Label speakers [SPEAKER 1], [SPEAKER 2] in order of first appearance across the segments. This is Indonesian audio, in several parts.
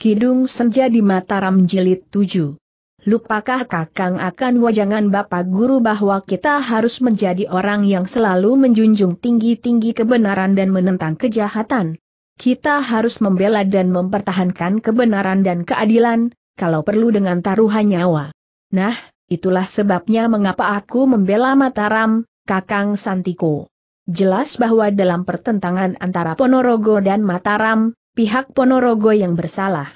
[SPEAKER 1] Kidung Senja di Mataram Jilid 7. Lupakah kakang akan wajangan Bapak Guru bahwa kita harus menjadi orang yang selalu menjunjung tinggi-tinggi kebenaran dan menentang kejahatan? Kita harus membela dan mempertahankan kebenaran dan keadilan, kalau perlu dengan taruhan nyawa. Nah, itulah sebabnya mengapa aku membela Mataram, Kakang Santiko. Jelas bahwa dalam pertentangan antara Ponorogo dan Mataram, pihak Ponorogo yang bersalah.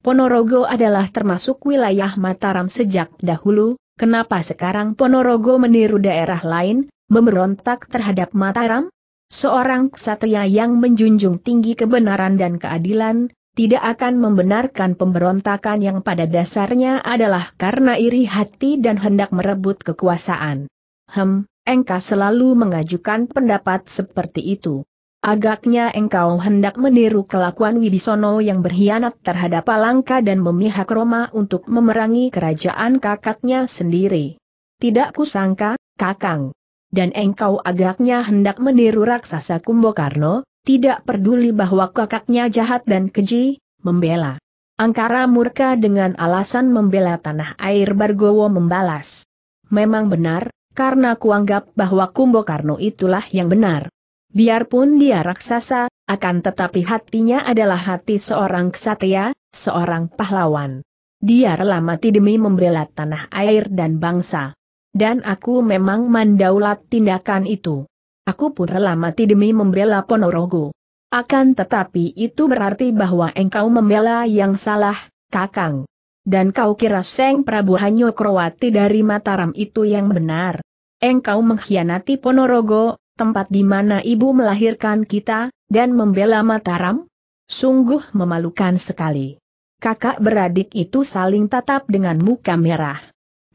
[SPEAKER 1] Ponorogo adalah termasuk wilayah Mataram sejak dahulu, kenapa sekarang Ponorogo meniru daerah lain, memberontak terhadap Mataram? Seorang ksatria yang menjunjung tinggi kebenaran dan keadilan, tidak akan membenarkan pemberontakan yang pada dasarnya adalah karena iri hati dan hendak merebut kekuasaan. Hem, Engka selalu mengajukan pendapat seperti itu. Agaknya engkau hendak meniru kelakuan Wibisono yang berkhianat terhadap Palangka dan memihak Roma untuk memerangi kerajaan kakaknya sendiri. Tidak kusangka, Kakang. Dan engkau agaknya hendak meniru raksasa Kumbokarno, tidak peduli bahwa kakaknya jahat dan keji, membela. Angkara murka dengan alasan membela tanah air Bargowo membalas. Memang benar, karena kuanggap bahwa Kumbokarno itulah yang benar. Biarpun dia raksasa, akan tetapi hatinya adalah hati seorang ksatria, seorang pahlawan. Dia rela mati demi membela tanah air dan bangsa. Dan aku memang mandaulat tindakan itu. Aku pun rela mati demi membela Ponorogo. Akan tetapi itu berarti bahwa engkau membela yang salah, Kakang. Dan kau kira Seng Prabu Hanyokrowati dari Mataram itu yang benar. Engkau mengkhianati Ponorogo, tempat di mana ibu melahirkan kita, dan membela Mataram? Sungguh memalukan sekali. Kakak beradik itu saling tatap dengan muka merah.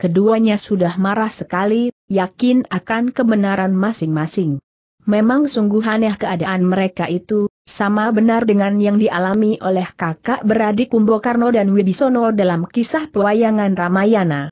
[SPEAKER 1] Keduanya sudah marah sekali, yakin akan kebenaran masing-masing. Memang sungguh aneh keadaan mereka itu, sama benar dengan yang dialami oleh kakak beradik Kumbokarno dan Wibisono dalam kisah pewayangan Ramayana.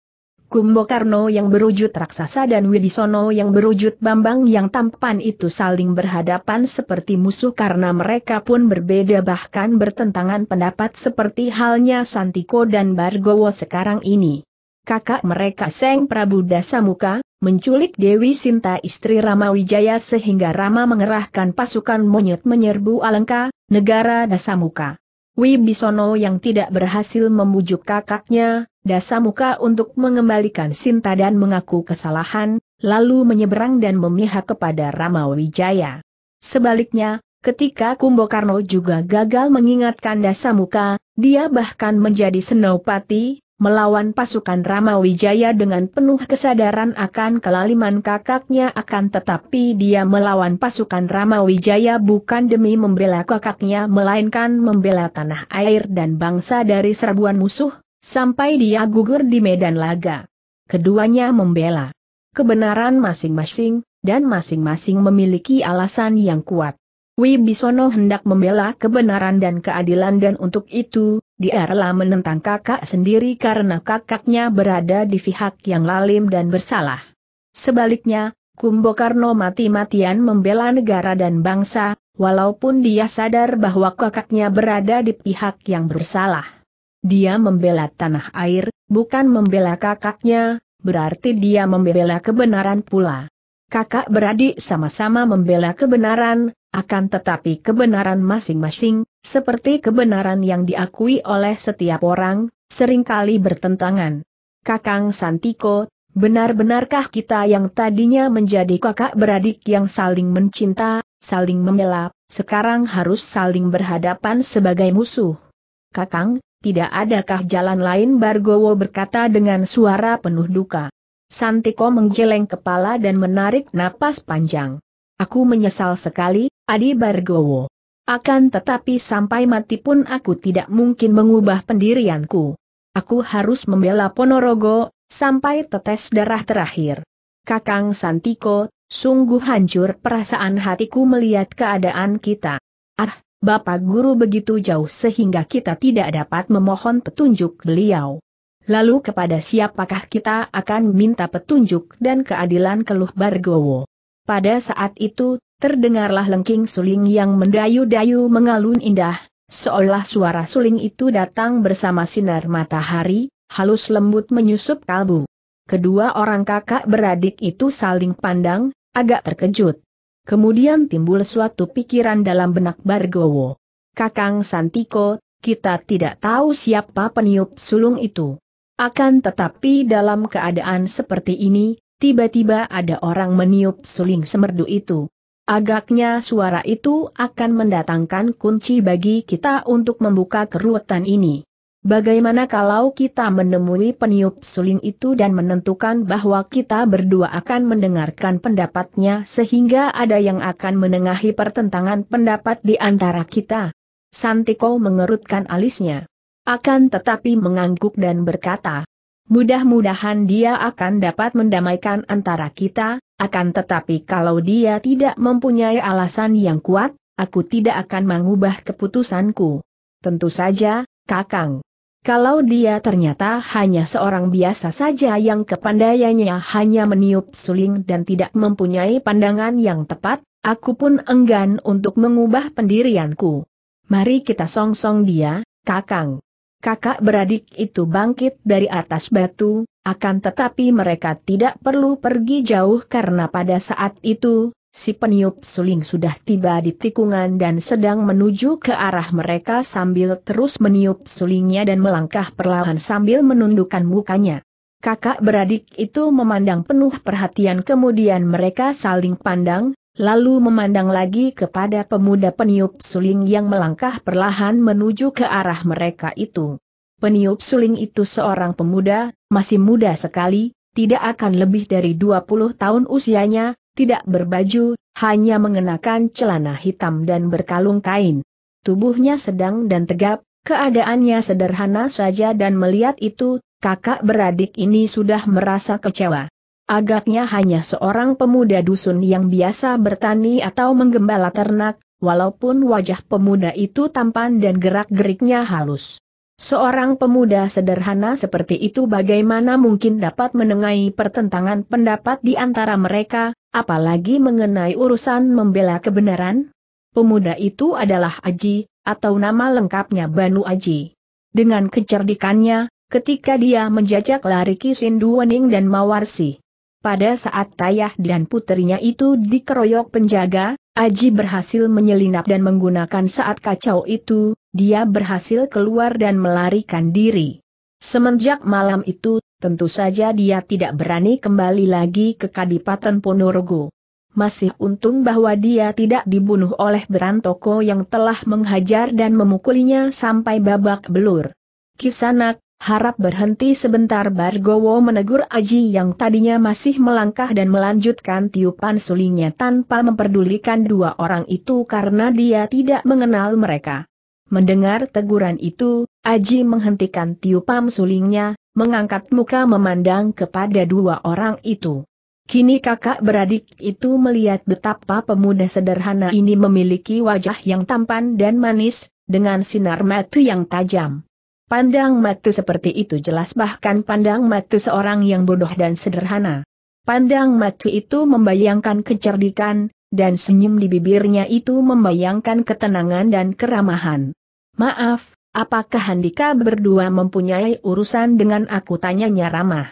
[SPEAKER 1] Kumbo Karno yang berwujud raksasa dan Widisono yang berwujud Bambang yang tampan itu saling berhadapan seperti musuh karena mereka pun berbeda bahkan bertentangan pendapat seperti halnya Santiko dan Bargowo sekarang ini. Kakak mereka Seng Prabu Dasamuka, menculik Dewi Sinta istri Rama wijaya sehingga Rama mengerahkan pasukan monyet menyerbu Alengka, negara Dasamuka. Wibisono yang tidak berhasil membujuk kakaknya, dasa muka untuk mengembalikan Sinta dan mengaku kesalahan, lalu menyeberang dan memihak kepada Rama Wijaya. Sebaliknya, ketika Kumbokarno juga gagal mengingatkan dasa muka, dia bahkan menjadi senopati, melawan pasukan Rama Wijaya dengan penuh kesadaran akan kelaliman kakaknya akan tetapi dia melawan pasukan Rama Wijaya bukan demi membela kakaknya melainkan membela tanah air dan bangsa dari serbuan musuh, Sampai dia gugur di medan laga. Keduanya membela kebenaran masing-masing, dan masing-masing memiliki alasan yang kuat. Wibisono hendak membela kebenaran dan keadilan dan untuk itu, dia rela menentang kakak sendiri karena kakaknya berada di pihak yang lalim dan bersalah. Sebaliknya, Kumbokarno mati-matian membela negara dan bangsa, walaupun dia sadar bahwa kakaknya berada di pihak yang bersalah. Dia membela tanah air, bukan membela kakaknya, berarti dia membela kebenaran pula. Kakak beradik sama-sama membela kebenaran, akan tetapi kebenaran masing-masing, seperti kebenaran yang diakui oleh setiap orang, seringkali bertentangan. Kakang Santiko, benar-benarkah kita yang tadinya menjadi kakak beradik yang saling mencinta, saling membela, sekarang harus saling berhadapan sebagai musuh? Kakang, tidak adakah jalan lain Bargowo berkata dengan suara penuh duka. Santiko menggeleng kepala dan menarik napas panjang. Aku menyesal sekali, Adi Bargowo. Akan tetapi sampai mati pun aku tidak mungkin mengubah pendirianku. Aku harus membela Ponorogo, sampai tetes darah terakhir. Kakang Santiko, sungguh hancur perasaan hatiku melihat keadaan kita. Ah, Bapak Guru begitu jauh sehingga kita tidak dapat memohon petunjuk beliau. Lalu kepada siapakah kita akan minta petunjuk dan keadilan keluh Bargowo? Pada saat itu, terdengarlah lengking suling yang mendayu-dayu mengalun indah, seolah suara suling itu datang bersama sinar matahari, halus lembut menyusup kalbu. Kedua orang kakak beradik itu saling pandang, agak terkejut. Kemudian timbul suatu pikiran dalam benak Bargowo. Kakang Santiko, kita tidak tahu siapa peniup sulung itu. Akan tetapi dalam keadaan seperti ini, tiba-tiba ada orang meniup suling semerdu itu. Agaknya suara itu akan mendatangkan kunci bagi kita untuk membuka keruwetan ini. Bagaimana kalau kita menemui peniup suling itu dan menentukan bahwa kita berdua akan mendengarkan pendapatnya sehingga ada yang akan menengahi pertentangan pendapat di antara kita? Santiko mengerutkan alisnya. Akan tetapi mengangguk dan berkata, Mudah-mudahan dia akan dapat mendamaikan antara kita, akan tetapi kalau dia tidak mempunyai alasan yang kuat, aku tidak akan mengubah keputusanku. Tentu saja, Kakang. Kalau dia ternyata hanya seorang biasa saja yang kepandaiannya hanya meniup suling dan tidak mempunyai pandangan yang tepat, aku pun enggan untuk mengubah pendirianku. Mari kita songsong dia, kakang. Kakak beradik itu bangkit dari atas batu, akan tetapi mereka tidak perlu pergi jauh karena pada saat itu, Si peniup suling sudah tiba di tikungan dan sedang menuju ke arah mereka sambil terus meniup sulingnya dan melangkah perlahan sambil menundukkan mukanya. Kakak beradik itu memandang penuh perhatian kemudian mereka saling pandang, lalu memandang lagi kepada pemuda peniup suling yang melangkah perlahan menuju ke arah mereka itu. Peniup suling itu seorang pemuda, masih muda sekali, tidak akan lebih dari 20 tahun usianya, tidak berbaju, hanya mengenakan celana hitam dan berkalung kain. Tubuhnya sedang dan tegap, keadaannya sederhana saja dan melihat itu, kakak beradik ini sudah merasa kecewa. Agaknya hanya seorang pemuda dusun yang biasa bertani atau menggembala ternak, walaupun wajah pemuda itu tampan dan gerak-geriknya halus. Seorang pemuda sederhana seperti itu bagaimana mungkin dapat menengahi pertentangan pendapat di antara mereka, apalagi mengenai urusan membela kebenaran? Pemuda itu adalah Aji, atau nama lengkapnya Banu Aji. Dengan kecerdikannya, ketika dia menjajak lari Wening dan Mawarsi. Pada saat Tayah dan putrinya itu dikeroyok penjaga, Aji berhasil menyelinap dan menggunakan saat kacau itu, dia berhasil keluar dan melarikan diri. Semenjak malam itu, tentu saja dia tidak berani kembali lagi ke Kadipaten Ponorogo. Masih untung bahwa dia tidak dibunuh oleh Berantoko yang telah menghajar dan memukulinya sampai babak belur. Kisanak, harap berhenti sebentar Bargowo menegur Aji yang tadinya masih melangkah dan melanjutkan tiupan sulingnya tanpa memperdulikan dua orang itu karena dia tidak mengenal mereka. Mendengar teguran itu, Aji menghentikan tiupan sulingnya, mengangkat muka memandang kepada dua orang itu. Kini kakak beradik itu melihat betapa pemuda sederhana ini memiliki wajah yang tampan dan manis, dengan sinar mata yang tajam. Pandang mata seperti itu jelas bahkan pandang mata seorang yang bodoh dan sederhana. Pandang mata itu membayangkan kecerdikan, dan senyum di bibirnya itu membayangkan ketenangan dan keramahan. Maaf, apakah Handika berdua mempunyai urusan dengan aku tanyanya ramah.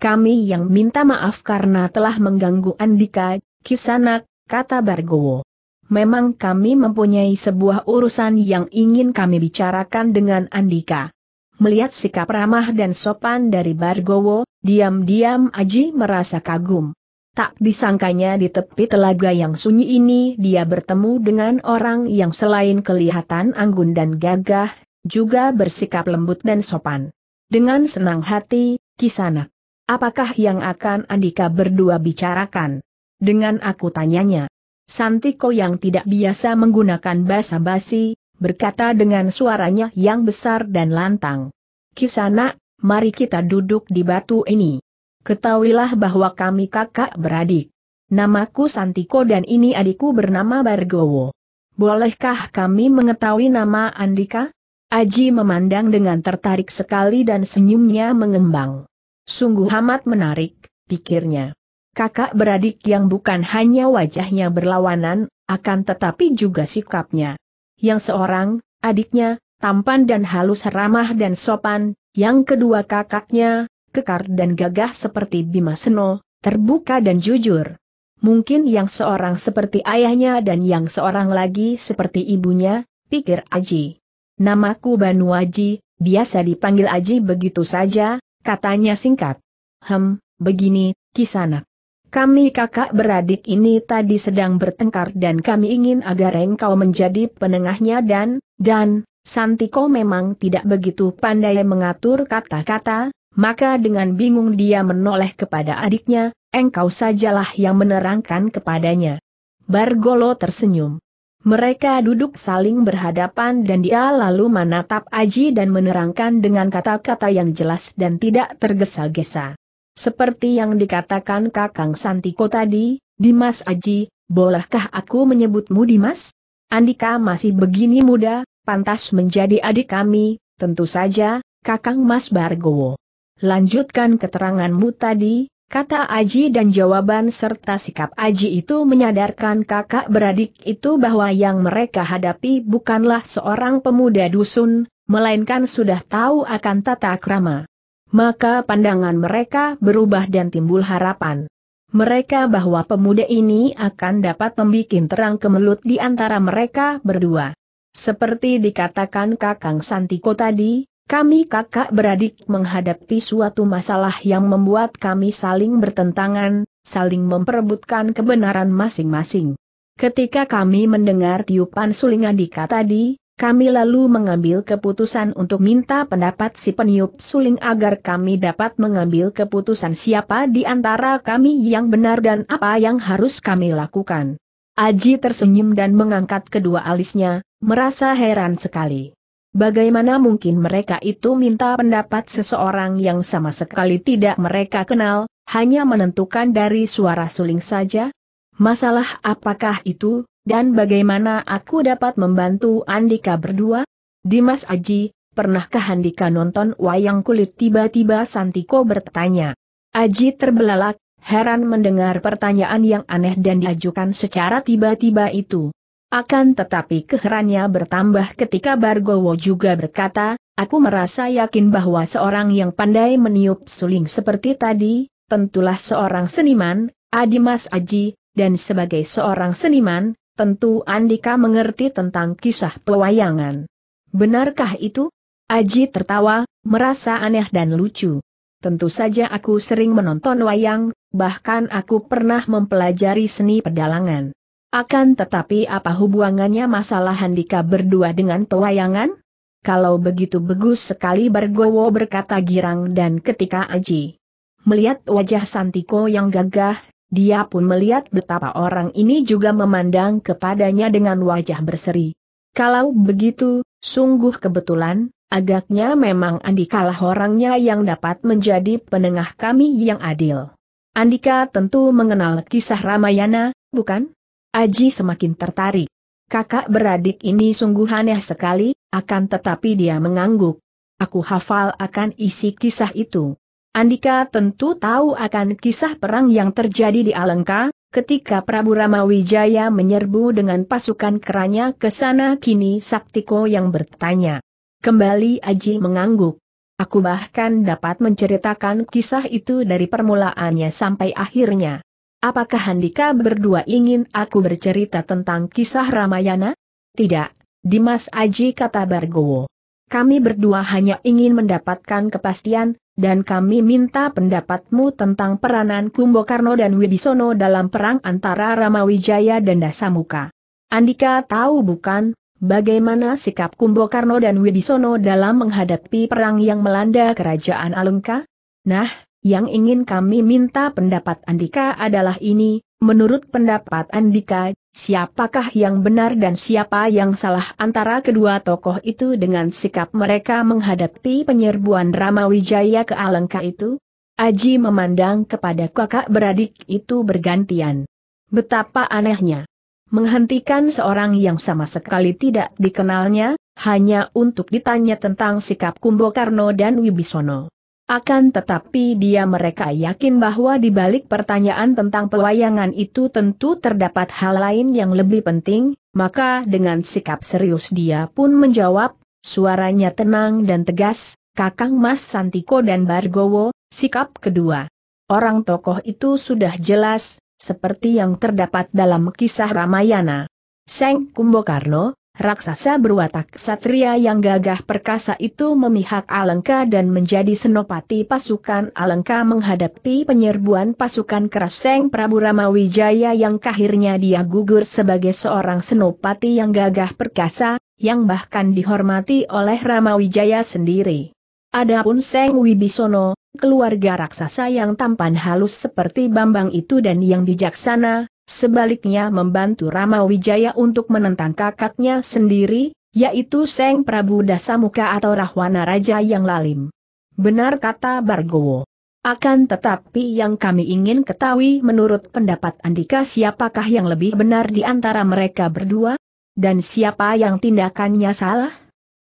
[SPEAKER 1] Kami yang minta maaf karena telah mengganggu Andika, Kisanak, kata Bargowo. Memang kami mempunyai sebuah urusan yang ingin kami bicarakan dengan Andika. Melihat sikap ramah dan sopan dari Bargowo, diam-diam Aji merasa kagum. Tak disangkanya di tepi telaga yang sunyi ini dia bertemu dengan orang yang selain kelihatan anggun dan gagah, juga bersikap lembut dan sopan. Dengan senang hati, Kisana. Apakah yang akan Andika berdua bicarakan? Dengan aku tanyanya. Santiko yang tidak biasa menggunakan bahasa basi, berkata dengan suaranya yang besar dan lantang. Kisana, mari kita duduk di batu ini. Ketahuilah bahwa kami kakak beradik. Namaku Santiko dan ini adikku bernama Bargowo. Bolehkah kami mengetahui nama Andika? Aji memandang dengan tertarik sekali dan senyumnya mengembang. Sungguh amat menarik, pikirnya. Kakak beradik yang bukan hanya wajahnya berlawanan, akan tetapi juga sikapnya. Yang seorang, adiknya, tampan dan halus ramah dan sopan, yang kedua kakaknya, kekar dan gagah seperti Bima Seno, terbuka dan jujur. Mungkin yang seorang seperti ayahnya dan yang seorang lagi seperti ibunya, pikir Aji. Namaku Banu Aji, biasa dipanggil Aji begitu saja, katanya singkat. Hem, begini, kisanak. Kami kakak beradik ini tadi sedang bertengkar dan kami ingin agar engkau menjadi penengahnya dan, dan, Santiko memang tidak begitu pandai mengatur kata-kata, maka dengan bingung dia menoleh kepada adiknya, engkau sajalah yang menerangkan kepadanya. Bargolo tersenyum. Mereka duduk saling berhadapan dan dia lalu menatap Aji dan menerangkan dengan kata-kata yang jelas dan tidak tergesa-gesa. Seperti yang dikatakan Kakang Santiko tadi, Dimas Aji, bolehkah aku menyebutmu Dimas? Andika masih begini muda, pantas menjadi adik kami, tentu saja, Kakang Mas Bargowo. Lanjutkan keteranganmu tadi, kata Aji dan jawaban serta sikap Aji itu menyadarkan kakak beradik itu bahwa yang mereka hadapi bukanlah seorang pemuda dusun, melainkan sudah tahu akan tata krama. Maka pandangan mereka berubah dan timbul harapan. Mereka bahwa pemuda ini akan dapat membuat terang kemelut di antara mereka berdua. Seperti dikatakan Kakang Santiko tadi, kami kakak beradik menghadapi suatu masalah yang membuat kami saling bertentangan, saling memperebutkan kebenaran masing-masing. Ketika kami mendengar tiupan suling Andika tadi, kami lalu mengambil keputusan untuk minta pendapat si peniup suling agar kami dapat mengambil keputusan siapa di antara kami yang benar dan apa yang harus kami lakukan. Aji tersenyum dan mengangkat kedua alisnya, merasa heran sekali. Bagaimana mungkin mereka itu minta pendapat seseorang yang sama sekali tidak mereka kenal, hanya menentukan dari suara suling saja? Masalah apakah itu, dan bagaimana aku dapat membantu Andika berdua? Dimas Aji, pernahkah Andika nonton wayang kulit tiba-tiba Santiko bertanya. Aji terbelalak, heran mendengar pertanyaan yang aneh dan diajukan secara tiba-tiba itu. Akan tetapi keherannya bertambah ketika Bargowo juga berkata, aku merasa yakin bahwa seorang yang pandai meniup suling seperti tadi, tentulah seorang seniman, Adimas Aji, dan sebagai seorang seniman, tentu Andika mengerti tentang kisah pewayangan. Benarkah itu? Aji tertawa, merasa aneh dan lucu. Tentu saja aku sering menonton wayang, bahkan aku pernah mempelajari seni pedalangan. Akan tetapi apa hubungannya masalah Handika berdua dengan pewayangan? Kalau begitu bagus sekali bergowo berkata girang dan ketika Aji melihat wajah Santiko yang gagah, dia pun melihat betapa orang ini juga memandang kepadanya dengan wajah berseri. Kalau begitu, sungguh kebetulan, agaknya memang Andika lah orangnya yang dapat menjadi penengah kami yang adil. Andika tentu mengenal kisah Ramayana, bukan? Aji semakin tertarik. Kakak beradik ini sungguh aneh sekali, akan tetapi dia mengangguk. Aku hafal akan isi kisah itu. Andika tentu tahu akan kisah perang yang terjadi di Alengka, ketika Prabu Ramawijaya menyerbu dengan pasukan keranya ke sana kini Saktiko yang bertanya. Kembali Aji mengangguk. Aku bahkan dapat menceritakan kisah itu dari permulaannya sampai akhirnya. Apakah Handika berdua ingin aku bercerita tentang kisah Ramayana? Tidak, Dimas Aji kata Bargowo. Kami berdua hanya ingin mendapatkan kepastian, dan kami minta pendapatmu tentang peranan Kumbokarno dan Wibisono dalam perang antara Ramawijaya dan Dasamuka. Andika tahu bukan, bagaimana sikap Kumbokarno dan Wibisono dalam menghadapi perang yang melanda kerajaan Alengka? Nah, yang ingin kami minta pendapat Andika adalah ini, menurut pendapat Andika, siapakah yang benar dan siapa yang salah antara kedua tokoh itu dengan sikap mereka menghadapi penyerbuan Ramawijaya ke Alengka itu? Aji memandang kepada kakak beradik itu bergantian. Betapa anehnya. Menghentikan seorang yang sama sekali tidak dikenalnya, hanya untuk ditanya tentang sikap Kumbokarno dan Wibisono. Akan tetapi dia mereka yakin bahwa di balik pertanyaan tentang pewayangan itu tentu terdapat hal lain yang lebih penting, maka dengan sikap serius dia pun menjawab, suaranya tenang dan tegas, Kakang Mas Santiko dan Bargowo, sikap kedua. Orang tokoh itu sudah jelas, seperti yang terdapat dalam kisah Ramayana. Seng Kumbokarno, Raksasa berwatak satria yang gagah perkasa itu memihak Alengka dan menjadi senopati pasukan Alengka menghadapi penyerbuan pasukan keras Seng Prabu Ramawijaya yang akhirnya dia gugur sebagai seorang senopati yang gagah perkasa, yang bahkan dihormati oleh Ramawijaya sendiri. Adapun Seng Wibisono, keluarga raksasa yang tampan halus seperti Bambang itu dan yang bijaksana, sebaliknya membantu Rama Wijaya untuk menentang kakaknya sendiri, yaitu Seng Prabu Dasamuka atau Rahwana Raja yang lalim. Benar kata Bargowo. Akan tetapi yang kami ingin ketahui menurut pendapat Andika siapakah yang lebih benar di antara mereka berdua? Dan siapa yang tindakannya salah?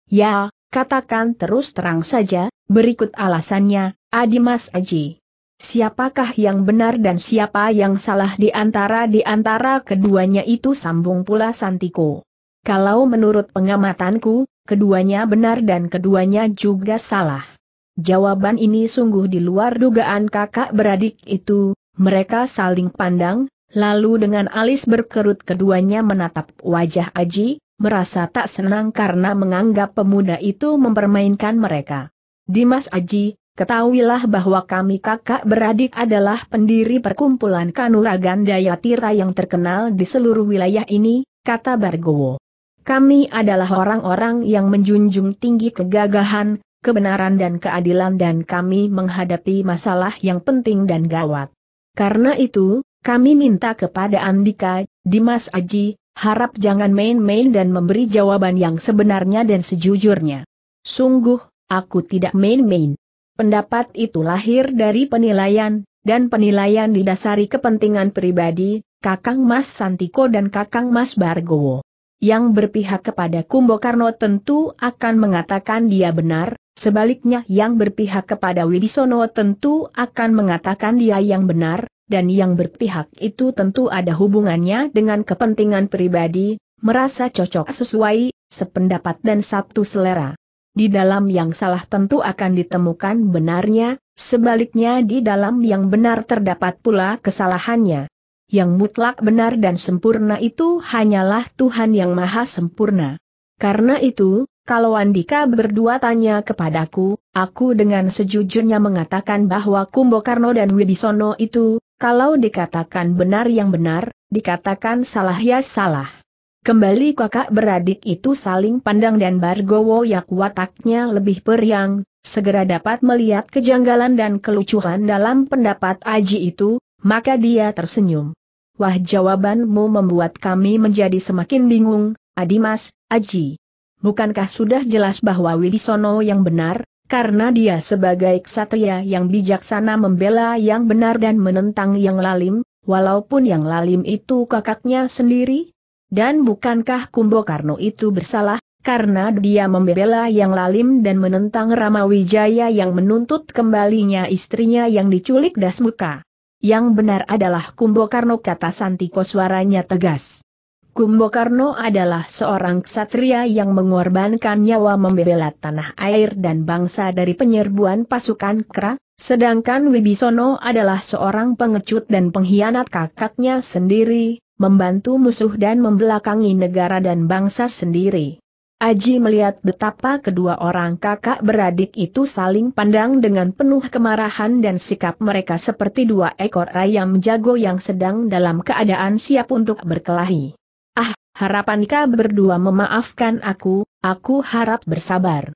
[SPEAKER 1] Ya, katakan terus terang saja, berikut alasannya, Adimas Aji. Siapakah yang benar dan siapa yang salah di antara di antara keduanya itu sambung pula Santiko. Kalau menurut pengamatanku, keduanya benar dan keduanya juga salah. Jawaban ini sungguh di luar dugaan kakak beradik itu, mereka saling pandang, lalu dengan alis berkerut keduanya menatap wajah Aji, merasa tak senang karena menganggap pemuda itu mempermainkan mereka. Dimas Aji, Ketahuilah bahwa kami kakak beradik adalah pendiri perkumpulan Kanuragan Dayatira yang terkenal di seluruh wilayah ini, kata Bargowo. Kami adalah orang-orang yang menjunjung tinggi kegagahan, kebenaran dan keadilan dan kami menghadapi masalah yang penting dan gawat. Karena itu, kami minta kepada Andika, Dimas Aji, harap jangan main-main dan memberi jawaban yang sebenarnya dan sejujurnya. Sungguh, aku tidak main-main. Pendapat itu lahir dari penilaian, dan penilaian didasari kepentingan pribadi, Kakang Mas Santiko dan Kakang Mas Bargowo. Yang berpihak kepada Kumbo Karno tentu akan mengatakan dia benar, sebaliknya yang berpihak kepada Wibisono tentu akan mengatakan dia yang benar, dan yang berpihak itu tentu ada hubungannya dengan kepentingan pribadi, merasa cocok sesuai, sependapat dan satu selera di dalam yang salah tentu akan ditemukan benarnya, sebaliknya di dalam yang benar terdapat pula kesalahannya. Yang mutlak benar dan sempurna itu hanyalah Tuhan yang maha sempurna. Karena itu, kalau Andika berdua tanya kepadaku, aku dengan sejujurnya mengatakan bahwa Kumbokarno dan Wibisono itu, kalau dikatakan benar yang benar, dikatakan salah ya salah. Kembali kakak beradik itu saling pandang dan Bargowo yak wataknya lebih periang, segera dapat melihat kejanggalan dan kelucuan dalam pendapat Aji itu, maka dia tersenyum. Wah jawabanmu membuat kami menjadi semakin bingung, Adimas, Aji. Bukankah sudah jelas bahwa Wibisono yang benar, karena dia sebagai ksatria yang bijaksana membela yang benar dan menentang yang lalim, walaupun yang lalim itu kakaknya sendiri? Dan bukankah Kumbokarno itu bersalah, karena dia membela yang lalim dan menentang Ramawijaya yang menuntut kembalinya istrinya yang diculik Dasmuka? Yang benar adalah Kumbokarno kata Santiko suaranya tegas. Kumbokarno adalah seorang ksatria yang mengorbankan nyawa membela tanah air dan bangsa dari penyerbuan pasukan Kra, sedangkan Wibisono adalah seorang pengecut dan pengkhianat kakaknya sendiri, membantu musuh dan membelakangi negara dan bangsa sendiri. Aji melihat betapa kedua orang kakak beradik itu saling pandang dengan penuh kemarahan dan sikap mereka seperti dua ekor ayam jago yang sedang dalam keadaan siap untuk berkelahi. Ah, harapankah berdua memaafkan aku, aku harap bersabar.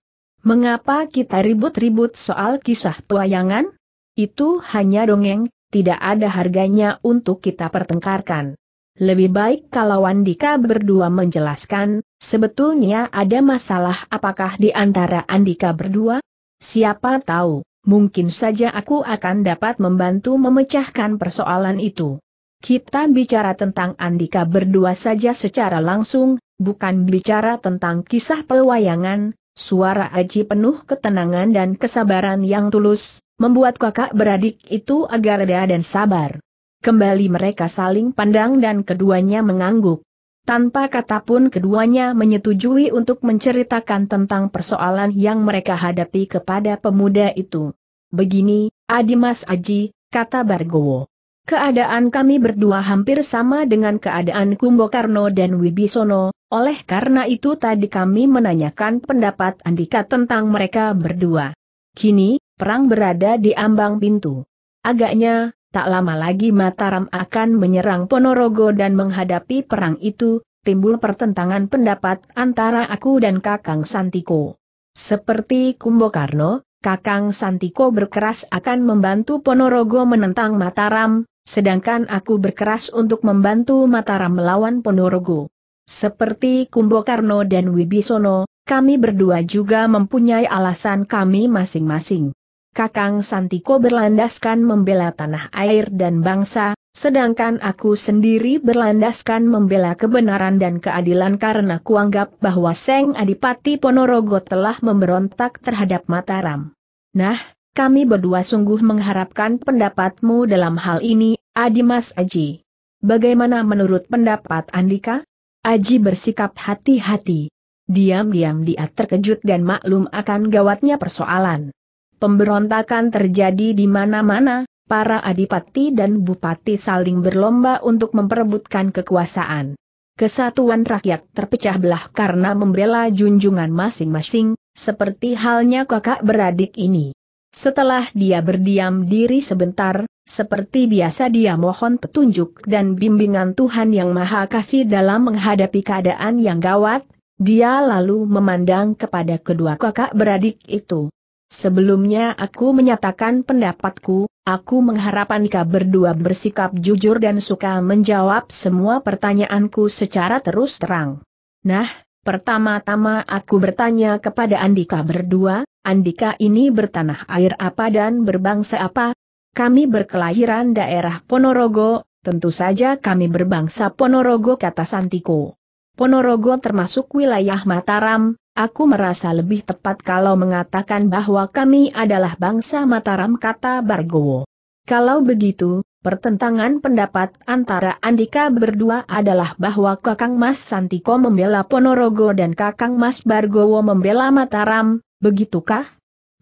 [SPEAKER 1] Mengapa kita ribut-ribut soal kisah pewayangan? Itu hanya dongeng, tidak ada harganya untuk kita pertengkarkan. Lebih baik kalau Andika berdua menjelaskan, sebetulnya ada masalah apakah di antara Andika berdua? Siapa tahu, mungkin saja aku akan dapat membantu memecahkan persoalan itu. Kita bicara tentang Andika berdua saja secara langsung, bukan bicara tentang kisah pewayangan, suara Aji penuh ketenangan dan kesabaran yang tulus, membuat kakak beradik itu agar reda dan sabar. Kembali mereka saling pandang dan keduanya mengangguk. Tanpa kata pun keduanya menyetujui untuk menceritakan tentang persoalan yang mereka hadapi kepada pemuda itu. Begini, Adimas Aji, kata Bargowo. Keadaan kami berdua hampir sama dengan keadaan Kumbokarno dan Wibisono, oleh karena itu tadi kami menanyakan pendapat Andika tentang mereka berdua. Kini, perang berada di ambang pintu. Agaknya, Tak lama lagi Mataram akan menyerang Ponorogo dan menghadapi perang itu, timbul pertentangan pendapat antara aku dan Kakang Santiko. Seperti Kumbokarno, Kakang Santiko berkeras akan membantu Ponorogo menentang Mataram, sedangkan aku berkeras untuk membantu Mataram melawan Ponorogo. Seperti Kumbokarno dan Wibisono, kami berdua juga mempunyai alasan kami masing-masing. Kakang Santiko berlandaskan membela tanah air dan bangsa, sedangkan aku sendiri berlandaskan membela kebenaran dan keadilan karena kuanggap bahwa Seng Adipati Ponorogo telah memberontak terhadap Mataram. Nah, kami berdua sungguh mengharapkan pendapatmu dalam hal ini, Adimas Aji. Bagaimana menurut pendapat Andika? Aji bersikap hati-hati. Diam-diam dia terkejut dan maklum akan gawatnya persoalan. Pemberontakan terjadi di mana-mana, para adipati dan bupati saling berlomba untuk memperebutkan kekuasaan. Kesatuan rakyat terpecah belah karena membela junjungan masing-masing, seperti halnya kakak beradik ini. Setelah dia berdiam diri sebentar, seperti biasa dia mohon petunjuk dan bimbingan Tuhan Yang Maha Kasih dalam menghadapi keadaan yang gawat, dia lalu memandang kepada kedua kakak beradik itu. Sebelumnya aku menyatakan pendapatku, aku mengharapkan kau berdua bersikap jujur dan suka menjawab semua pertanyaanku secara terus terang. Nah, pertama-tama aku bertanya kepada Andika berdua, Andika ini bertanah air apa dan berbangsa apa? Kami berkelahiran daerah Ponorogo, tentu saja kami berbangsa Ponorogo kata Santiko. Ponorogo termasuk wilayah Mataram, Aku merasa lebih tepat kalau mengatakan bahwa kami adalah bangsa Mataram kata Bargowo. Kalau begitu, pertentangan pendapat antara Andika berdua adalah bahwa Kakang Mas Santiko membela Ponorogo dan Kakang Mas Bargowo membela Mataram, begitukah?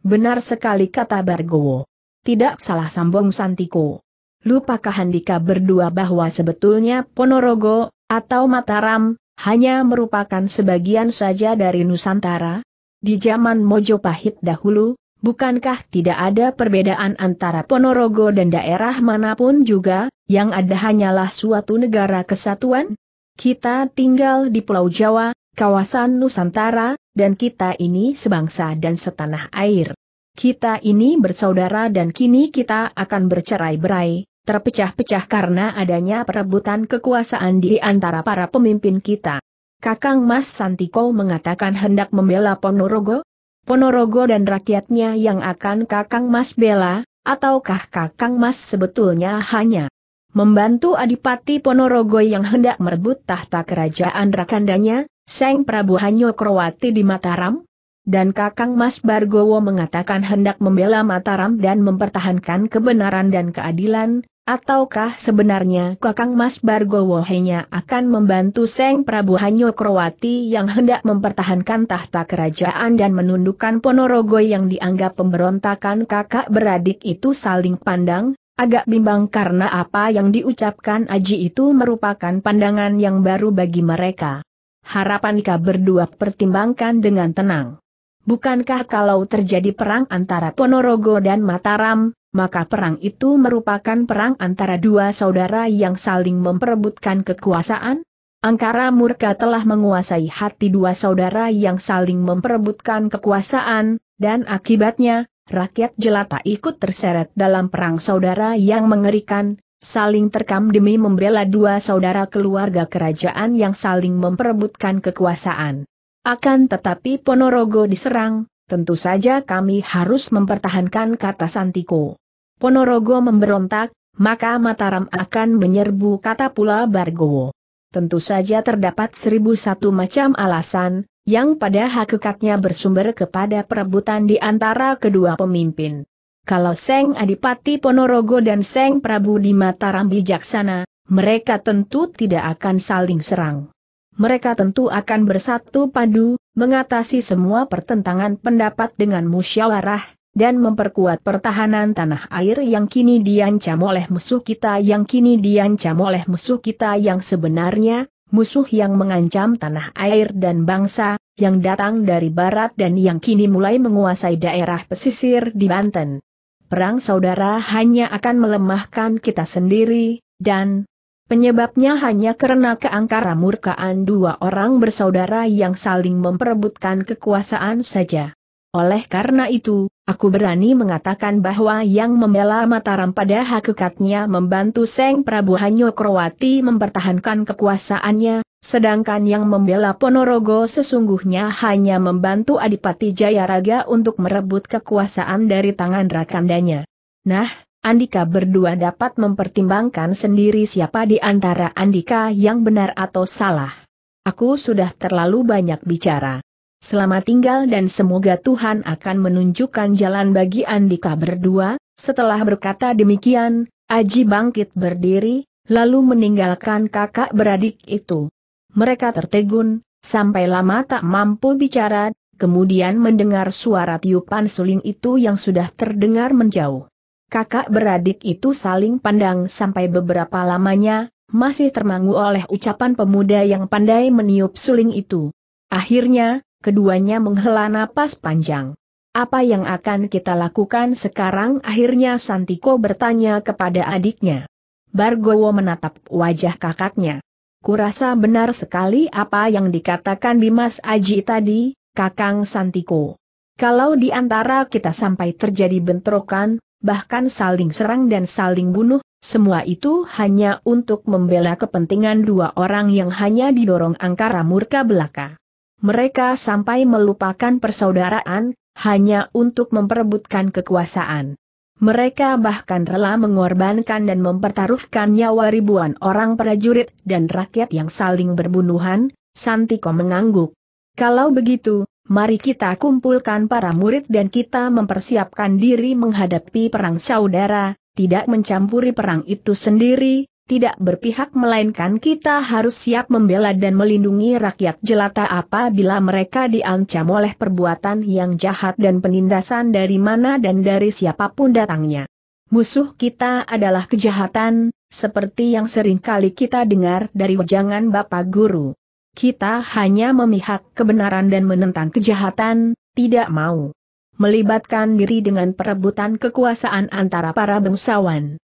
[SPEAKER 1] Benar sekali kata Bargowo. Tidak salah sambung Santiko. Lupakah Andika berdua bahwa sebetulnya Ponorogo, atau Mataram, hanya merupakan sebagian saja dari Nusantara? Di zaman Mojopahit dahulu, bukankah tidak ada perbedaan antara Ponorogo dan daerah manapun juga, yang ada hanyalah suatu negara kesatuan? Kita tinggal di Pulau Jawa, kawasan Nusantara, dan kita ini sebangsa dan setanah air. Kita ini bersaudara dan kini kita akan bercerai-berai terpecah-pecah karena adanya perebutan kekuasaan di antara para pemimpin kita. Kakang Mas Santiko mengatakan hendak membela Ponorogo? Ponorogo dan rakyatnya yang akan Kakang Mas bela, ataukah Kakang Mas sebetulnya hanya membantu Adipati Ponorogo yang hendak merebut tahta kerajaan Rakandanya, Seng Prabu Hanyo Krowati di Mataram? Dan Kakang Mas Bargowo mengatakan hendak membela Mataram dan mempertahankan kebenaran dan keadilan, Ataukah sebenarnya Kakang Mas Bargowo hanya akan membantu Seng Prabu Hanyo Kroati yang hendak mempertahankan tahta kerajaan dan menundukkan Ponorogo yang dianggap pemberontakan kakak beradik itu saling pandang? Agak bimbang karena apa yang diucapkan Aji itu merupakan pandangan yang baru bagi mereka. Harapan Harapankah berdua pertimbangkan dengan tenang. Bukankah kalau terjadi perang antara Ponorogo dan Mataram, maka perang itu merupakan perang antara dua saudara yang saling memperebutkan kekuasaan? Angkara murka telah menguasai hati dua saudara yang saling memperebutkan kekuasaan, dan akibatnya, rakyat jelata ikut terseret dalam perang saudara yang mengerikan, saling terkam demi membela dua saudara keluarga kerajaan yang saling memperebutkan kekuasaan. Akan tetapi Ponorogo diserang, Tentu saja kami harus mempertahankan kata Santiko. Ponorogo memberontak, maka Mataram akan menyerbu kata pula Bargowo. Tentu saja terdapat seribu satu macam alasan, yang pada hakikatnya bersumber kepada perebutan di antara kedua pemimpin. Kalau Seng Adipati Ponorogo dan Seng Prabu di Mataram bijaksana, mereka tentu tidak akan saling serang. Mereka tentu akan bersatu padu, mengatasi semua pertentangan pendapat dengan musyawarah, dan memperkuat pertahanan tanah air yang kini diancam oleh musuh kita yang kini diancam oleh musuh kita yang sebenarnya, musuh yang mengancam tanah air dan bangsa, yang datang dari barat dan yang kini mulai menguasai daerah pesisir di Banten. Perang saudara hanya akan melemahkan kita sendiri, dan, Penyebabnya hanya karena keangkara murkaan dua orang bersaudara yang saling memperebutkan kekuasaan saja. Oleh karena itu, aku berani mengatakan bahwa yang membela Mataram pada hakikatnya membantu Seng Prabu Hanyo Kroati mempertahankan kekuasaannya, sedangkan yang membela Ponorogo sesungguhnya hanya membantu Adipati Jayaraga untuk merebut kekuasaan dari tangan Rakandanya. Nah, Andika berdua dapat mempertimbangkan sendiri siapa di antara Andika yang benar atau salah. Aku sudah terlalu banyak bicara. Selamat tinggal dan semoga Tuhan akan menunjukkan jalan bagi Andika berdua. Setelah berkata demikian, Aji bangkit berdiri, lalu meninggalkan kakak beradik itu. Mereka tertegun, sampai lama tak mampu bicara, kemudian mendengar suara tiupan suling itu yang sudah terdengar menjauh kakak beradik itu saling pandang sampai beberapa lamanya, masih termangu oleh ucapan pemuda yang pandai meniup suling itu. Akhirnya, keduanya menghela napas panjang. Apa yang akan kita lakukan sekarang? Akhirnya Santiko bertanya kepada adiknya. Bargowo menatap wajah kakaknya. Kurasa benar sekali apa yang dikatakan Dimas Aji tadi, Kakang Santiko. Kalau di antara kita sampai terjadi bentrokan, bahkan saling serang dan saling bunuh, semua itu hanya untuk membela kepentingan dua orang yang hanya didorong angkara murka belaka. Mereka sampai melupakan persaudaraan, hanya untuk memperebutkan kekuasaan. Mereka bahkan rela mengorbankan dan mempertaruhkan nyawa ribuan orang prajurit dan rakyat yang saling berbunuhan, Santiko mengangguk. Kalau begitu, mari kita kumpulkan para murid dan kita mempersiapkan diri menghadapi perang saudara, tidak mencampuri perang itu sendiri, tidak berpihak melainkan kita harus siap membela dan melindungi rakyat jelata apabila mereka diancam oleh perbuatan yang jahat dan penindasan dari mana dan dari siapapun datangnya. Musuh kita adalah kejahatan, seperti yang sering kali kita dengar dari wajangan Bapak Guru. Kita hanya memihak kebenaran dan menentang kejahatan, tidak mau melibatkan diri dengan perebutan kekuasaan antara para bangsawan.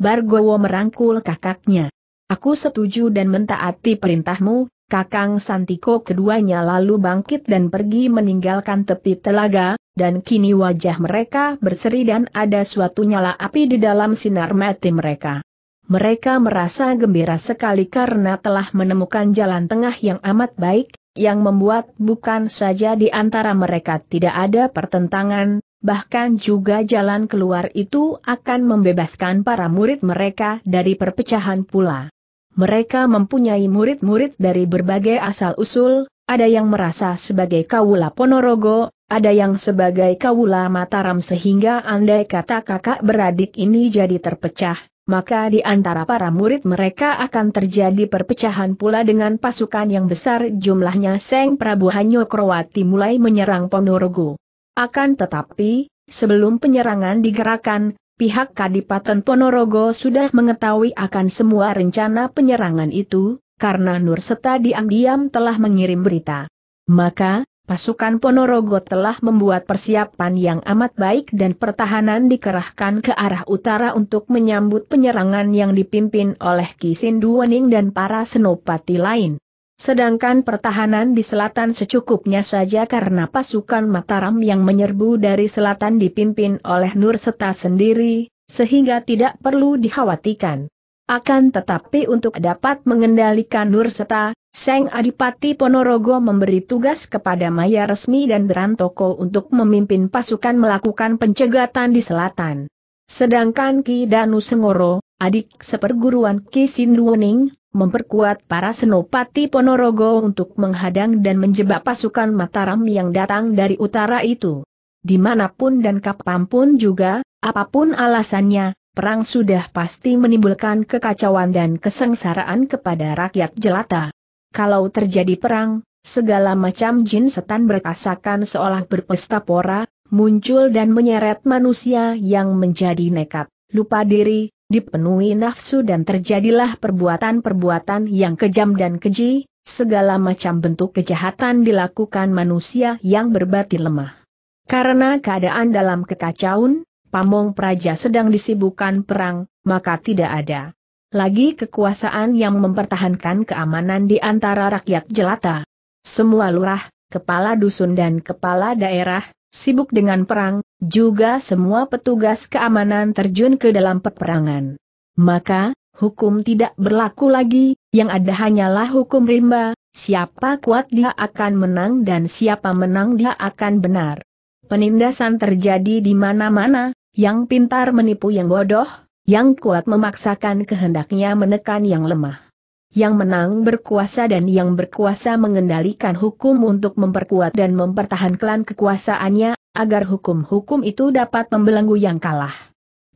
[SPEAKER 1] Bargowo merangkul kakaknya. Aku setuju dan mentaati perintahmu, Kakang Santiko keduanya lalu bangkit dan pergi meninggalkan tepi telaga, dan kini wajah mereka berseri dan ada suatu nyala api di dalam sinar mati mereka mereka merasa gembira sekali karena telah menemukan jalan tengah yang amat baik, yang membuat bukan saja di antara mereka tidak ada pertentangan, bahkan juga jalan keluar itu akan membebaskan para murid mereka dari perpecahan pula. Mereka mempunyai murid-murid dari berbagai asal-usul, ada yang merasa sebagai Kaula Ponorogo, ada yang sebagai Kaula Mataram sehingga andai kata kakak beradik ini jadi terpecah, maka di antara para murid mereka akan terjadi perpecahan pula dengan pasukan yang besar jumlahnya Seng Prabu Hanyo Kroati mulai menyerang Ponorogo. Akan tetapi, sebelum penyerangan digerakkan, pihak Kadipaten Ponorogo sudah mengetahui akan semua rencana penyerangan itu, karena Nur Seta diam-diam telah mengirim berita. Maka, pasukan Ponorogo telah membuat persiapan yang amat baik dan pertahanan dikerahkan ke arah utara untuk menyambut penyerangan yang dipimpin oleh Kisinduwening dan para senopati lain. Sedangkan pertahanan di selatan secukupnya saja karena pasukan Mataram yang menyerbu dari selatan dipimpin oleh Nur Seta sendiri, sehingga tidak perlu dikhawatirkan. Akan tetapi untuk dapat mengendalikan Nur Seta, Seng Adipati Ponorogo memberi tugas kepada Maya Resmi dan Berantoko untuk memimpin pasukan melakukan pencegatan di selatan. Sedangkan Ki Danu Sengoro, adik seperguruan Ki Sinduwening, memperkuat para senopati Ponorogo untuk menghadang dan menjebak pasukan Mataram yang datang dari utara itu. Dimanapun dan kapanpun juga, apapun alasannya, perang sudah pasti menimbulkan kekacauan dan kesengsaraan kepada rakyat jelata. Kalau terjadi perang, segala macam jin setan berkasakan seolah berpesta pora, muncul dan menyeret manusia yang menjadi nekat, lupa diri, dipenuhi nafsu dan terjadilah perbuatan-perbuatan yang kejam dan keji, segala macam bentuk kejahatan dilakukan manusia yang berbati lemah. Karena keadaan dalam kekacauan, pamong praja sedang disibukkan perang, maka tidak ada lagi kekuasaan yang mempertahankan keamanan di antara rakyat jelata. Semua lurah, kepala dusun dan kepala daerah, sibuk dengan perang, juga semua petugas keamanan terjun ke dalam peperangan. Maka, hukum tidak berlaku lagi, yang ada hanyalah hukum rimba, siapa kuat dia akan menang dan siapa menang dia akan benar. Penindasan terjadi di mana-mana, yang pintar menipu yang bodoh, yang kuat memaksakan kehendaknya menekan yang lemah. Yang menang berkuasa dan yang berkuasa mengendalikan hukum untuk memperkuat dan mempertahankan kekuasaannya, agar hukum-hukum itu dapat membelenggu yang kalah.